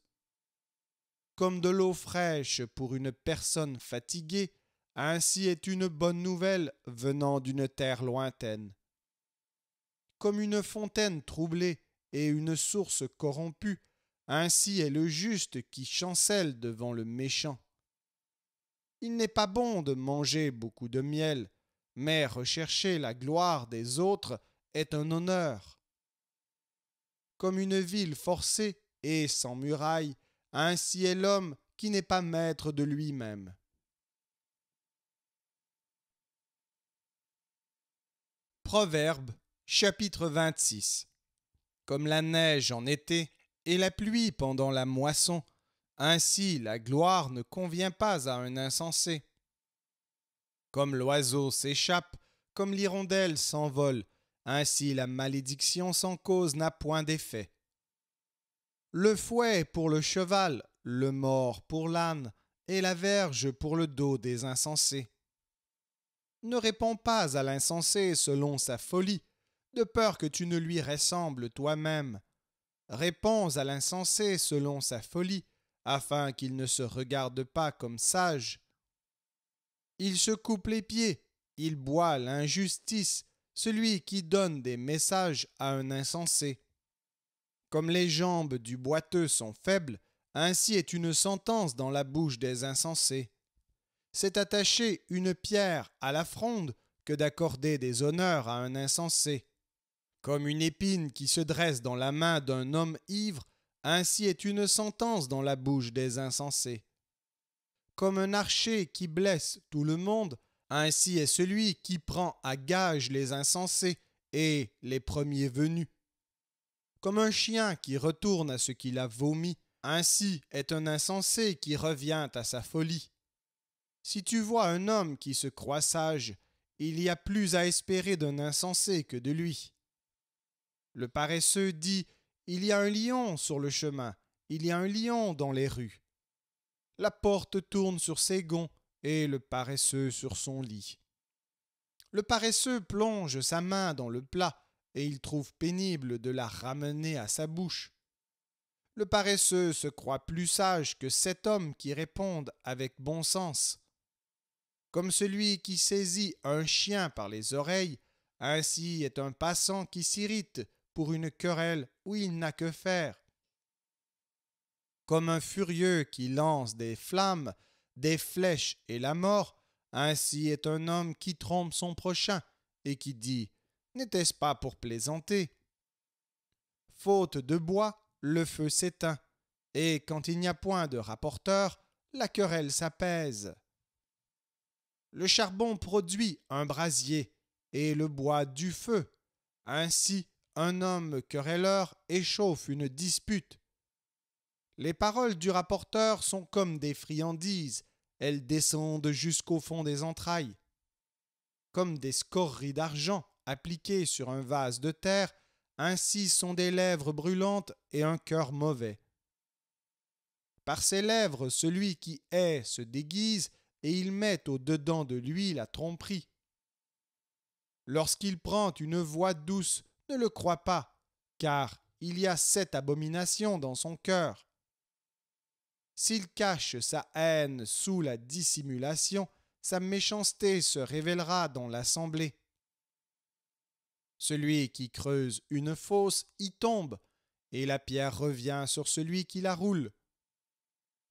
Comme de l'eau fraîche pour une personne fatiguée, ainsi est une bonne nouvelle venant d'une terre lointaine comme une fontaine troublée et une source corrompue. Ainsi est le juste qui chancelle devant le méchant. Il n'est pas bon de manger beaucoup de miel, mais rechercher la gloire des autres est un honneur. Comme une ville forcée et sans muraille, ainsi est l'homme qui n'est pas maître de lui-même. Proverbe Chapitre 26 Comme la neige en été et la pluie pendant la moisson, ainsi la gloire ne convient pas à un insensé. Comme l'oiseau s'échappe, comme l'hirondelle s'envole, ainsi la malédiction sans cause n'a point d'effet. Le fouet pour le cheval, le mort pour l'âne, et la verge pour le dos des insensés. Ne réponds pas à l'insensé selon sa folie, de peur que tu ne lui ressembles toi-même. Réponds à l'insensé selon sa folie, afin qu'il ne se regarde pas comme sage. Il se coupe les pieds, il boit l'injustice, celui qui donne des messages à un insensé. Comme les jambes du boiteux sont faibles, ainsi est une sentence dans la bouche des insensés. C'est attacher une pierre à la fronde que d'accorder des honneurs à un insensé. Comme une épine qui se dresse dans la main d'un homme ivre, ainsi est une sentence dans la bouche des insensés. Comme un archer qui blesse tout le monde, ainsi est celui qui prend à gage les insensés et les premiers venus. Comme un chien qui retourne à ce qu'il a vomi, ainsi est un insensé qui revient à sa folie. Si tu vois un homme qui se croit sage, il y a plus à espérer d'un insensé que de lui. Le paresseux dit Il y a un lion sur le chemin, il y a un lion dans les rues. La porte tourne sur ses gonds et le paresseux sur son lit. Le paresseux plonge sa main dans le plat et il trouve pénible de la ramener à sa bouche. Le paresseux se croit plus sage que cet homme qui réponde avec bon sens. Comme celui qui saisit un chien par les oreilles, ainsi est un passant qui s'irrite pour une querelle où il n'a que faire. Comme un furieux qui lance des flammes, des flèches et la mort, ainsi est un homme qui trompe son prochain et qui dit N'était-ce pas pour plaisanter Faute de bois, le feu s'éteint, et quand il n'y a point de rapporteur, la querelle s'apaise. Le charbon produit un brasier, et le bois du feu. Ainsi, un homme querelleur échauffe une dispute. Les paroles du rapporteur sont comme des friandises, elles descendent jusqu'au fond des entrailles. Comme des scories d'argent appliquées sur un vase de terre, ainsi sont des lèvres brûlantes et un cœur mauvais. Par ses lèvres, celui qui hait se déguise, et il met au dedans de lui la tromperie. Lorsqu'il prend une voix douce, ne le croit pas, car il y a cette abomination dans son cœur. S'il cache sa haine sous la dissimulation, sa méchanceté se révélera dans l'assemblée. Celui qui creuse une fosse y tombe, et la pierre revient sur celui qui la roule.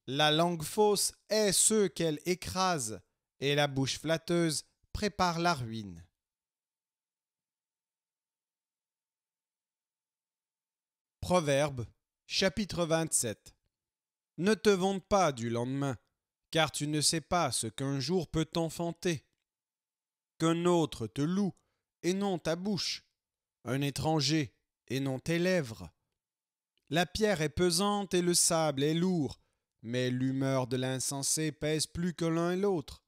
La langue fausse est ceux qu'elle écrase, et la bouche flatteuse prépare la ruine. Proverbe, chapitre 27 Ne te vante pas du lendemain, car tu ne sais pas ce qu'un jour peut t'enfanter. Qu'un autre te loue, et non ta bouche, un étranger, et non tes lèvres. La pierre est pesante et le sable est lourd, mais l'humeur de l'insensé pèse plus que l'un et l'autre.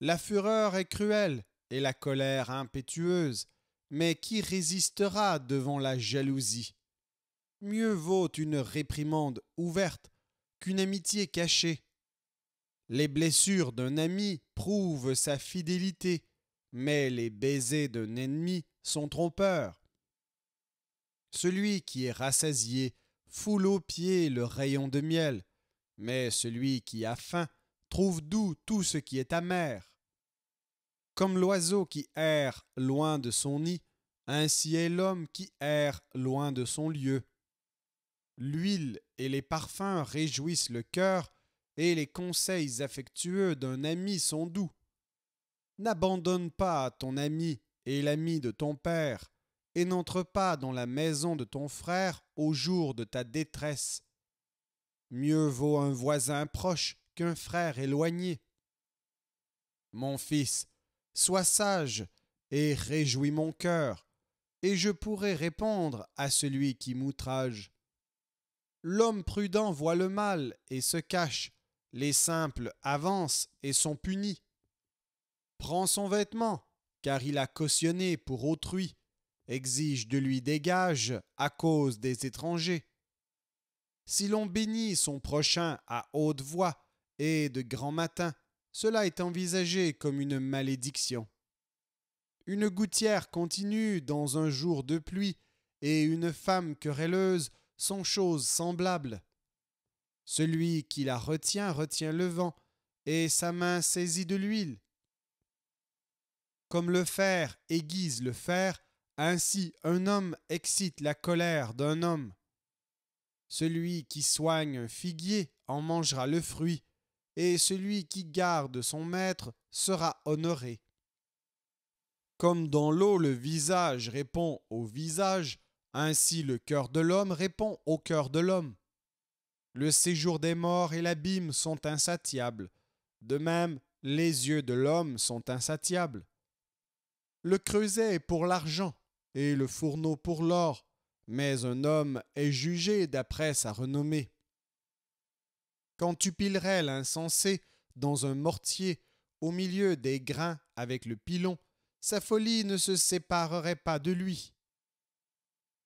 La fureur est cruelle, et la colère impétueuse, mais qui résistera devant la jalousie Mieux vaut une réprimande ouverte qu'une amitié cachée. Les blessures d'un ami prouvent sa fidélité, mais les baisers d'un ennemi sont trompeurs. Celui qui est rassasié foule aux pieds le rayon de miel, mais celui qui a faim trouve doux tout ce qui est amer. Comme l'oiseau qui erre loin de son nid, ainsi est l'homme qui erre loin de son lieu l'huile et les parfums réjouissent le cœur, et les conseils affectueux d'un ami sont doux. N'abandonne pas ton ami et l'ami de ton père, et n'entre pas dans la maison de ton frère au jour de ta détresse. Mieux vaut un voisin proche qu'un frère éloigné. Mon fils, sois sage et réjouis mon cœur, et je pourrai répondre à celui qui m'outrage. L'homme prudent voit le mal et se cache. Les simples avancent et sont punis. Prends son vêtement, car il a cautionné pour autrui. Exige de lui des gages à cause des étrangers. Si l'on bénit son prochain à haute voix et de grand matin, cela est envisagé comme une malédiction. Une gouttière continue dans un jour de pluie, et une femme querelleuse sont choses semblables. Celui qui la retient retient le vent, et sa main saisit de l'huile. Comme le fer aiguise le fer, ainsi un homme excite la colère d'un homme. Celui qui soigne un figuier en mangera le fruit, et celui qui garde son maître sera honoré. Comme dans l'eau le visage répond au visage, ainsi le cœur de l'homme répond au cœur de l'homme. Le séjour des morts et l'abîme sont insatiables. De même, les yeux de l'homme sont insatiables. Le creuset est pour l'argent et le fourneau pour l'or, mais un homme est jugé d'après sa renommée. Quand tu pilerais l'insensé dans un mortier au milieu des grains avec le pilon, sa folie ne se séparerait pas de lui.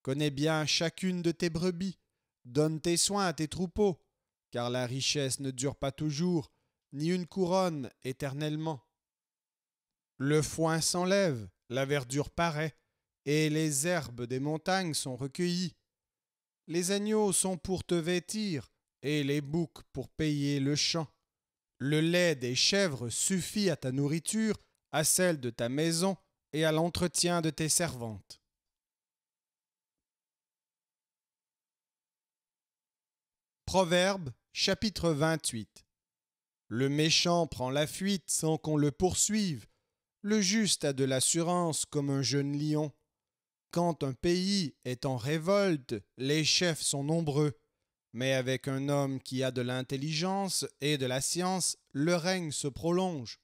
Connais bien chacune de tes brebis, donne tes soins à tes troupeaux, car la richesse ne dure pas toujours, ni une couronne éternellement. Le foin s'enlève, la verdure paraît, et les herbes des montagnes sont recueillies. Les agneaux sont pour te vêtir, et les boucs pour payer le champ. Le lait des chèvres suffit à ta nourriture, à celle de ta maison et à l'entretien de tes servantes. Proverbe chapitre 28 Le méchant prend la fuite sans qu'on le poursuive, le juste a de l'assurance comme un jeune lion. Quand un pays est en révolte, les chefs sont nombreux, mais avec un homme qui a de l'intelligence et de la science, le règne se prolonge.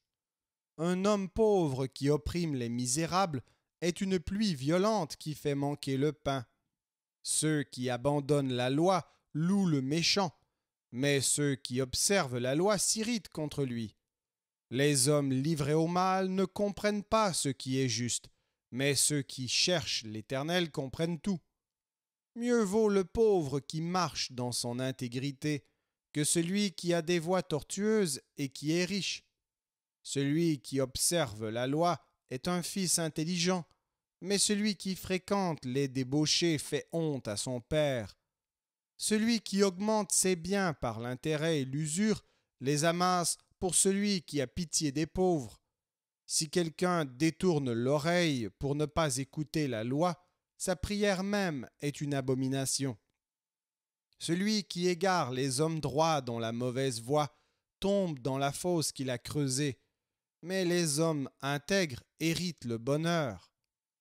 Un homme pauvre qui opprime les misérables est une pluie violente qui fait manquer le pain. Ceux qui abandonnent la loi loue le méchant, mais ceux qui observent la loi s'irritent contre lui. Les hommes livrés au mal ne comprennent pas ce qui est juste, mais ceux qui cherchent l'Éternel comprennent tout. Mieux vaut le pauvre qui marche dans son intégrité que celui qui a des voies tortueuses et qui est riche. Celui qui observe la loi est un fils intelligent, mais celui qui fréquente les débauchés fait honte à son père. Celui qui augmente ses biens par l'intérêt et l'usure les amasse pour celui qui a pitié des pauvres. Si quelqu'un détourne l'oreille pour ne pas écouter la loi, sa prière même est une abomination. Celui qui égare les hommes droits dans la mauvaise voie tombe dans la fosse qu'il a creusée, mais les hommes intègres héritent le bonheur.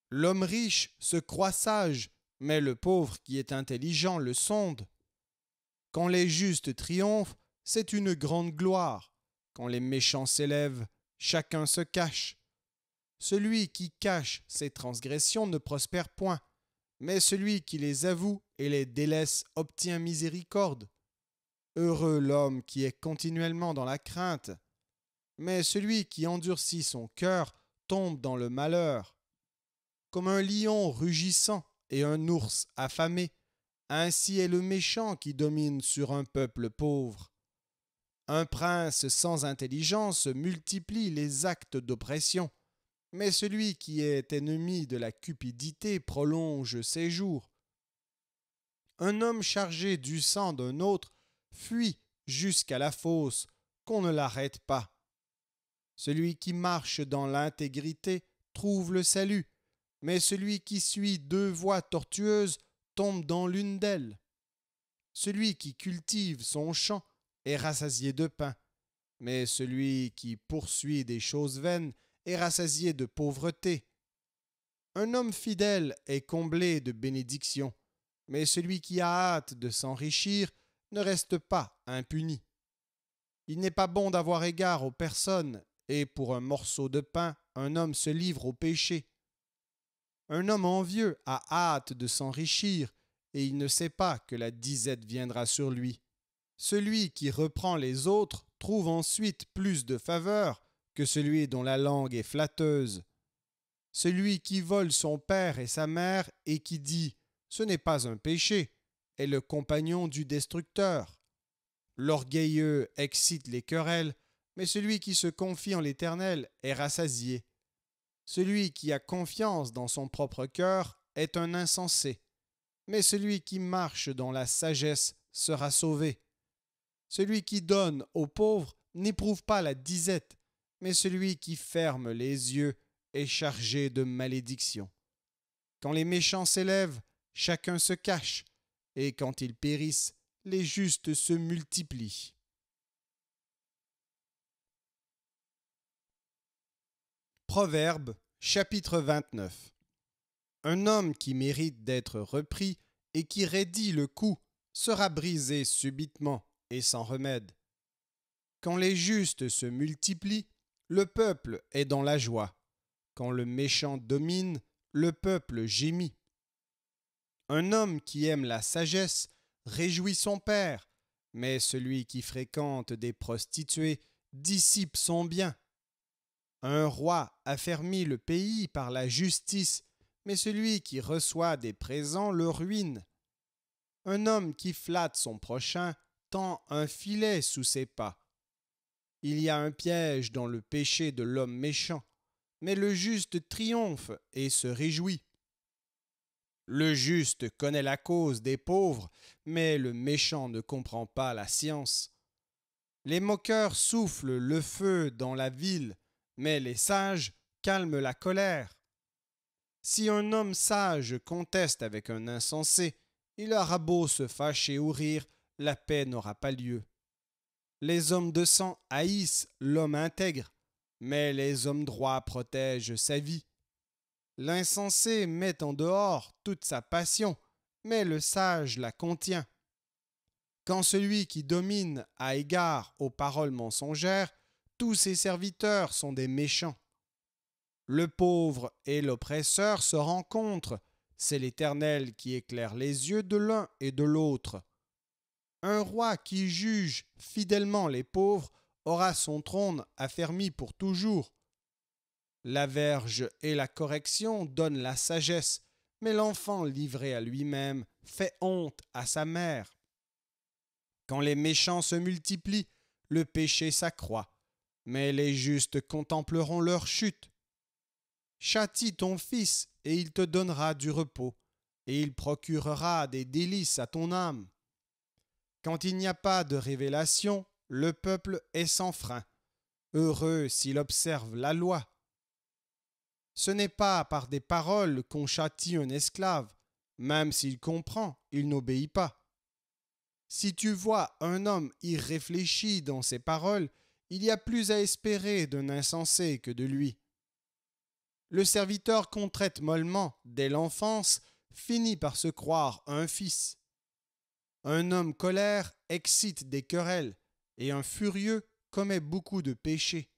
L'homme riche se croit sage mais le pauvre qui est intelligent le sonde. Quand les justes triomphent, c'est une grande gloire. Quand les méchants s'élèvent, chacun se cache. Celui qui cache ses transgressions ne prospère point, mais celui qui les avoue et les délaisse obtient miséricorde. Heureux l'homme qui est continuellement dans la crainte, mais celui qui endurcit son cœur tombe dans le malheur. Comme un lion rugissant, et un ours affamé. Ainsi est le méchant qui domine sur un peuple pauvre. Un prince sans intelligence multiplie les actes d'oppression, mais celui qui est ennemi de la cupidité prolonge ses jours. Un homme chargé du sang d'un autre fuit jusqu'à la fosse, qu'on ne l'arrête pas. Celui qui marche dans l'intégrité trouve le salut, mais celui qui suit deux voies tortueuses tombe dans l'une d'elles. Celui qui cultive son champ est rassasié de pain, mais celui qui poursuit des choses vaines est rassasié de pauvreté. Un homme fidèle est comblé de bénédictions, mais celui qui a hâte de s'enrichir ne reste pas impuni. Il n'est pas bon d'avoir égard aux personnes, et pour un morceau de pain, un homme se livre au péché. Un homme envieux a hâte de s'enrichir, et il ne sait pas que la disette viendra sur lui. Celui qui reprend les autres trouve ensuite plus de faveur que celui dont la langue est flatteuse. Celui qui vole son père et sa mère et qui dit Ce n'est pas un péché est le compagnon du destructeur. L'orgueilleux excite les querelles, mais celui qui se confie en l'Éternel est rassasié. Celui qui a confiance dans son propre cœur est un insensé, mais celui qui marche dans la sagesse sera sauvé. Celui qui donne aux pauvres n'éprouve pas la disette, mais celui qui ferme les yeux est chargé de malédiction. Quand les méchants s'élèvent, chacun se cache, et quand ils périssent, les justes se multiplient. Proverbe chapitre 29 Un homme qui mérite d'être repris et qui raidit le coup sera brisé subitement et sans remède. Quand les justes se multiplient, le peuple est dans la joie. Quand le méchant domine, le peuple gémit. Un homme qui aime la sagesse réjouit son père, mais celui qui fréquente des prostituées dissipe son bien. Un roi affermit le pays par la justice, mais celui qui reçoit des présents le ruine. Un homme qui flatte son prochain tend un filet sous ses pas. Il y a un piège dans le péché de l'homme méchant, mais le juste triomphe et se réjouit. Le juste connaît la cause des pauvres, mais le méchant ne comprend pas la science. Les moqueurs soufflent le feu dans la ville, mais les sages calment la colère. Si un homme sage conteste avec un insensé, il aura beau se fâcher ou rire, la paix n'aura pas lieu. Les hommes de sang haïssent l'homme intègre, mais les hommes droits protègent sa vie. L'insensé met en dehors toute sa passion, mais le sage la contient. Quand celui qui domine a égard aux paroles mensongères, tous ses serviteurs sont des méchants. Le pauvre et l'oppresseur se rencontrent, c'est l'Éternel qui éclaire les yeux de l'un et de l'autre. Un roi qui juge fidèlement les pauvres aura son trône affermi pour toujours. La verge et la correction donnent la sagesse, mais l'enfant livré à lui-même fait honte à sa mère. Quand les méchants se multiplient, le péché s'accroît mais les justes contempleront leur chute. Châtie ton fils, et il te donnera du repos, et il procurera des délices à ton âme. Quand il n'y a pas de révélation, le peuple est sans frein, heureux s'il observe la loi. Ce n'est pas par des paroles qu'on châtie un esclave, même s'il comprend, il n'obéit pas. Si tu vois un homme irréfléchi dans ses paroles, il y a plus à espérer d'un insensé que de lui. Le serviteur qu'on traite mollement dès l'enfance finit par se croire un fils. Un homme colère excite des querelles, et un furieux commet beaucoup de péchés.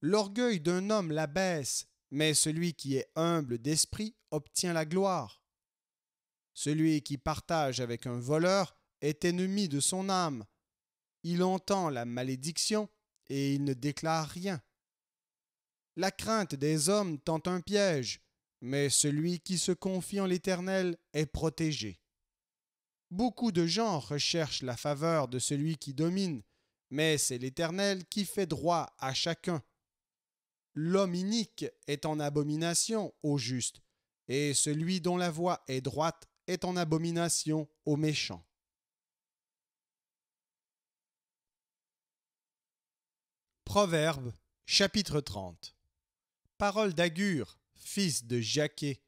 L'orgueil d'un homme l'abaisse, mais celui qui est humble d'esprit obtient la gloire. Celui qui partage avec un voleur est ennemi de son âme, il entend la malédiction et il ne déclare rien. La crainte des hommes tend un piège, mais celui qui se confie en l'Éternel est protégé. Beaucoup de gens recherchent la faveur de celui qui domine, mais c'est l'Éternel qui fait droit à chacun. L'homme inique est en abomination au juste, et celui dont la voie est droite est en abomination aux méchants. Proverbe chapitre 30 Parole d'Agur, fils de Jacquet.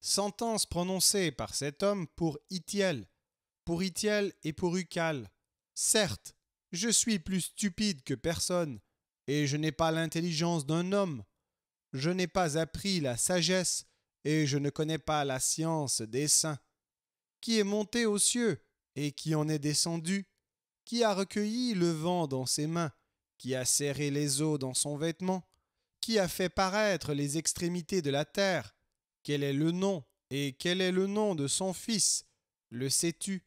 Sentence prononcée par cet homme pour Itiel, pour Itiel et pour Ucal. Certes, je suis plus stupide que personne, et je n'ai pas l'intelligence d'un homme. Je n'ai pas appris la sagesse, et je ne connais pas la science des saints. Qui est monté aux cieux, et qui en est descendu, qui a recueilli le vent dans ses mains, qui a serré les os dans son vêtement, qui a fait paraître les extrémités de la terre. Quel est le nom et quel est le nom de son Fils Le sais-tu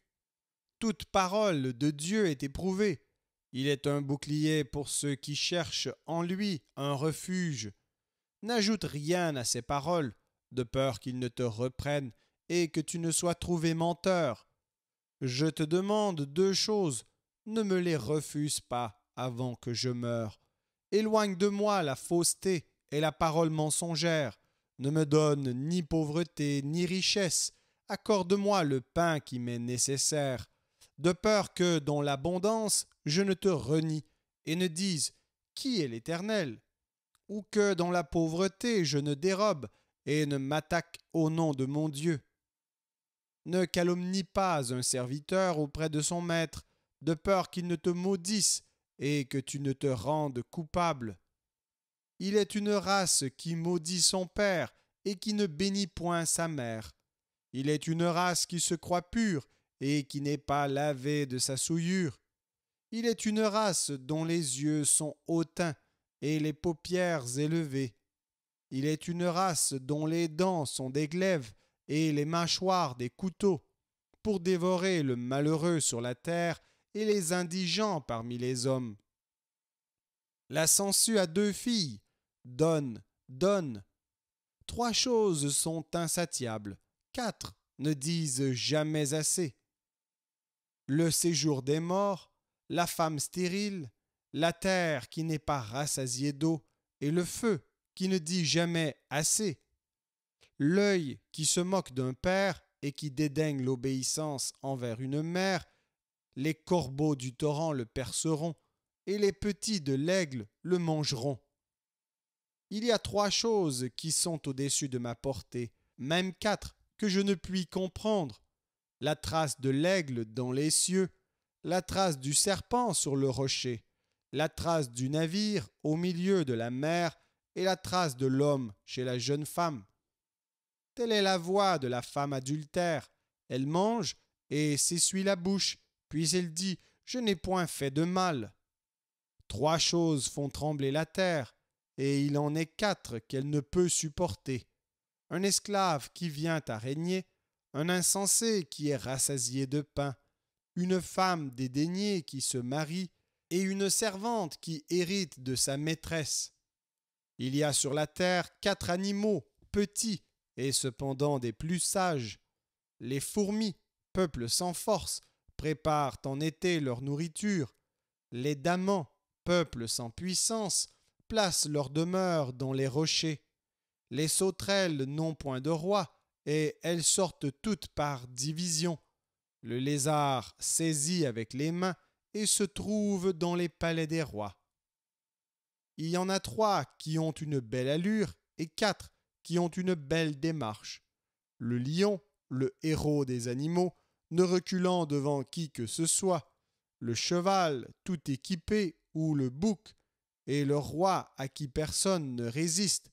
Toute parole de Dieu est éprouvée. Il est un bouclier pour ceux qui cherchent en lui un refuge. N'ajoute rien à ses paroles, de peur qu'ils ne te reprennent et que tu ne sois trouvé menteur. Je te demande deux choses, ne me les refuse pas avant que je meure. Éloigne de moi la fausseté et la parole mensongère. Ne me donne ni pauvreté ni richesse. Accorde-moi le pain qui m'est nécessaire, de peur que, dans l'abondance, je ne te renie et ne dise Qui est l'Éternel ou que, dans la pauvreté, je ne dérobe et ne m'attaque au nom de mon Dieu. Ne calomnie pas un serviteur auprès de son maître, de peur qu'il ne te maudisse et que tu ne te rendes coupable. Il est une race qui maudit son père et qui ne bénit point sa mère. Il est une race qui se croit pure et qui n'est pas lavée de sa souillure. Il est une race dont les yeux sont hautains et les paupières élevées. Il est une race dont les dents sont des glaives et les mâchoires des couteaux, pour dévorer le malheureux sur la terre et les indigents parmi les hommes. La sangsue a deux filles. Donne, donne. Trois choses sont insatiables. Quatre ne disent jamais assez. Le séjour des morts, la femme stérile, la terre qui n'est pas rassasiée d'eau, et le feu qui ne dit jamais assez. L'œil qui se moque d'un père et qui dédaigne l'obéissance envers une mère, les corbeaux du torrent le perceront, et les petits de l'aigle le mangeront. Il y a trois choses qui sont au-dessus de ma portée, même quatre que je ne puis comprendre. La trace de l'aigle dans les cieux, la trace du serpent sur le rocher, la trace du navire au milieu de la mer et la trace de l'homme chez la jeune femme. Telle est la voix de la femme adultère. Elle mange et s'essuie la bouche. Puis elle dit, Je n'ai point fait de mal. Trois choses font trembler la terre, et il en est quatre qu'elle ne peut supporter. Un esclave qui vient à régner, un insensé qui est rassasié de pain, une femme dédaignée qui se marie, et une servante qui hérite de sa maîtresse. Il y a sur la terre quatre animaux, petits, et cependant des plus sages. Les fourmis, peuple sans force, préparent en été leur nourriture. Les damans, peuple sans puissance, placent leur demeure dans les rochers. Les sauterelles n'ont point de roi, et elles sortent toutes par division. Le lézard saisit avec les mains et se trouve dans les palais des rois. Il y en a trois qui ont une belle allure et quatre qui ont une belle démarche. Le lion, le héros des animaux, ne reculant devant qui que ce soit, le cheval tout équipé ou le bouc, et le roi à qui personne ne résiste.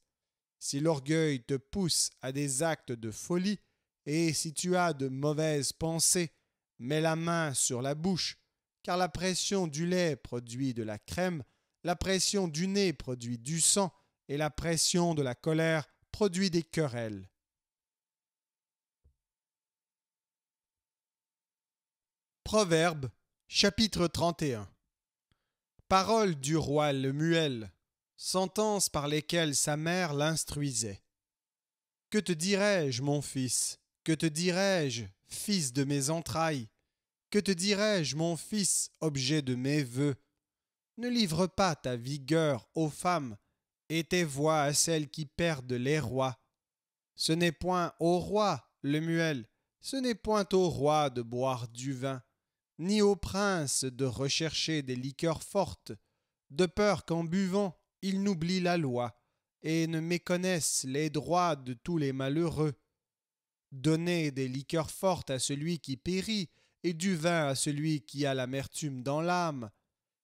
Si l'orgueil te pousse à des actes de folie, et si tu as de mauvaises pensées, mets la main sur la bouche, car la pression du lait produit de la crème, la pression du nez produit du sang, et la pression de la colère produit des querelles. Proverbe chapitre 31 Paroles du roi Lemuel, sentences par lesquelles sa mère l'instruisait. Que te dirais-je, mon fils Que te dirais-je, fils de mes entrailles Que te dirais-je, mon fils, objet de mes vœux Ne livre pas ta vigueur aux femmes et tes voix à celles qui perdent les rois. Ce n'est point au roi, Lemuel, ce n'est point au roi de boire du vin ni au prince de rechercher des liqueurs fortes, de peur qu'en buvant il n'oublie la loi et ne méconnaissent les droits de tous les malheureux. Donnez des liqueurs fortes à celui qui périt, et du vin à celui qui a l'amertume dans l'âme,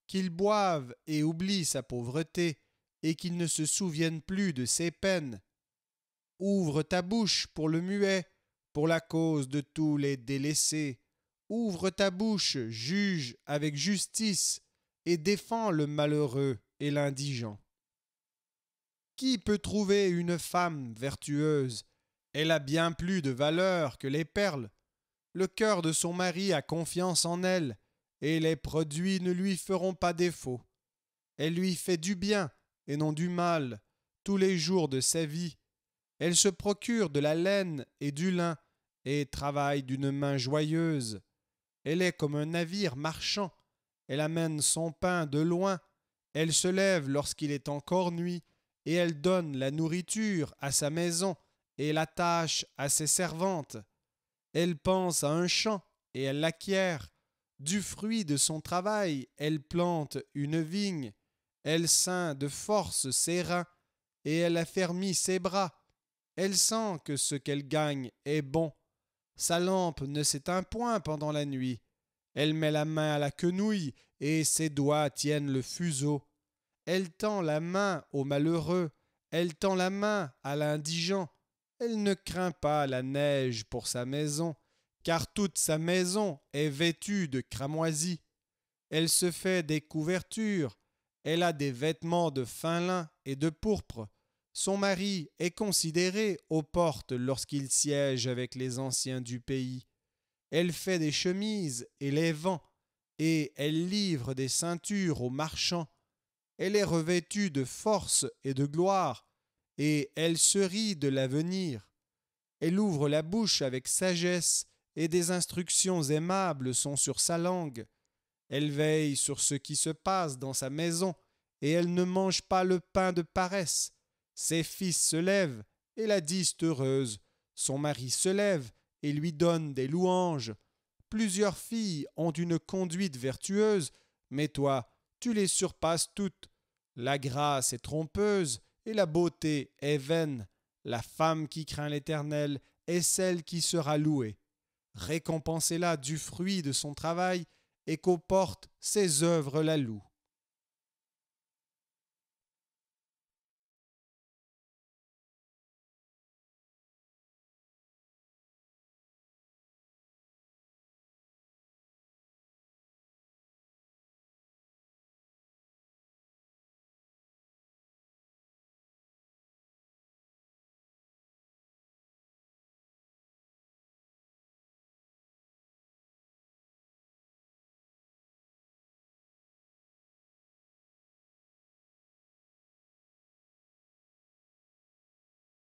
qu'il boive et oublie sa pauvreté, et qu'il ne se souvienne plus de ses peines. Ouvre ta bouche pour le muet, pour la cause de tous les délaissés, Ouvre ta bouche, juge avec justice, et défends le malheureux et l'indigent. Qui peut trouver une femme vertueuse Elle a bien plus de valeur que les perles. Le cœur de son mari a confiance en elle, et les produits ne lui feront pas défaut. Elle lui fait du bien et non du mal tous les jours de sa vie. Elle se procure de la laine et du lin, et travaille d'une main joyeuse. Elle est comme un navire marchand. Elle amène son pain de loin. Elle se lève lorsqu'il est encore nuit. Et elle donne la nourriture à sa maison et l'attache à ses servantes. Elle pense à un champ et elle l'acquiert. Du fruit de son travail, elle plante une vigne. Elle ceint de force ses reins et elle affermit ses bras. Elle sent que ce qu'elle gagne est bon sa lampe ne s'éteint point pendant la nuit. Elle met la main à la quenouille et ses doigts tiennent le fuseau. Elle tend la main au malheureux, elle tend la main à l'indigent. Elle ne craint pas la neige pour sa maison, car toute sa maison est vêtue de cramoisie. Elle se fait des couvertures, elle a des vêtements de fin lin et de pourpre, son mari est considéré aux portes lorsqu'il siège avec les anciens du pays. Elle fait des chemises et les vents, et elle livre des ceintures aux marchands. Elle est revêtue de force et de gloire, et elle se rit de l'avenir. Elle ouvre la bouche avec sagesse, et des instructions aimables sont sur sa langue. Elle veille sur ce qui se passe dans sa maison, et elle ne mange pas le pain de paresse, ses fils se lèvent et la disent heureuse. Son mari se lève et lui donne des louanges. Plusieurs filles ont une conduite vertueuse, mais toi, tu les surpasses toutes. La grâce est trompeuse et la beauté est vaine. La femme qui craint l'Éternel est celle qui sera louée. Récompensez-la du fruit de son travail et qu'aux portes ses œuvres la louent.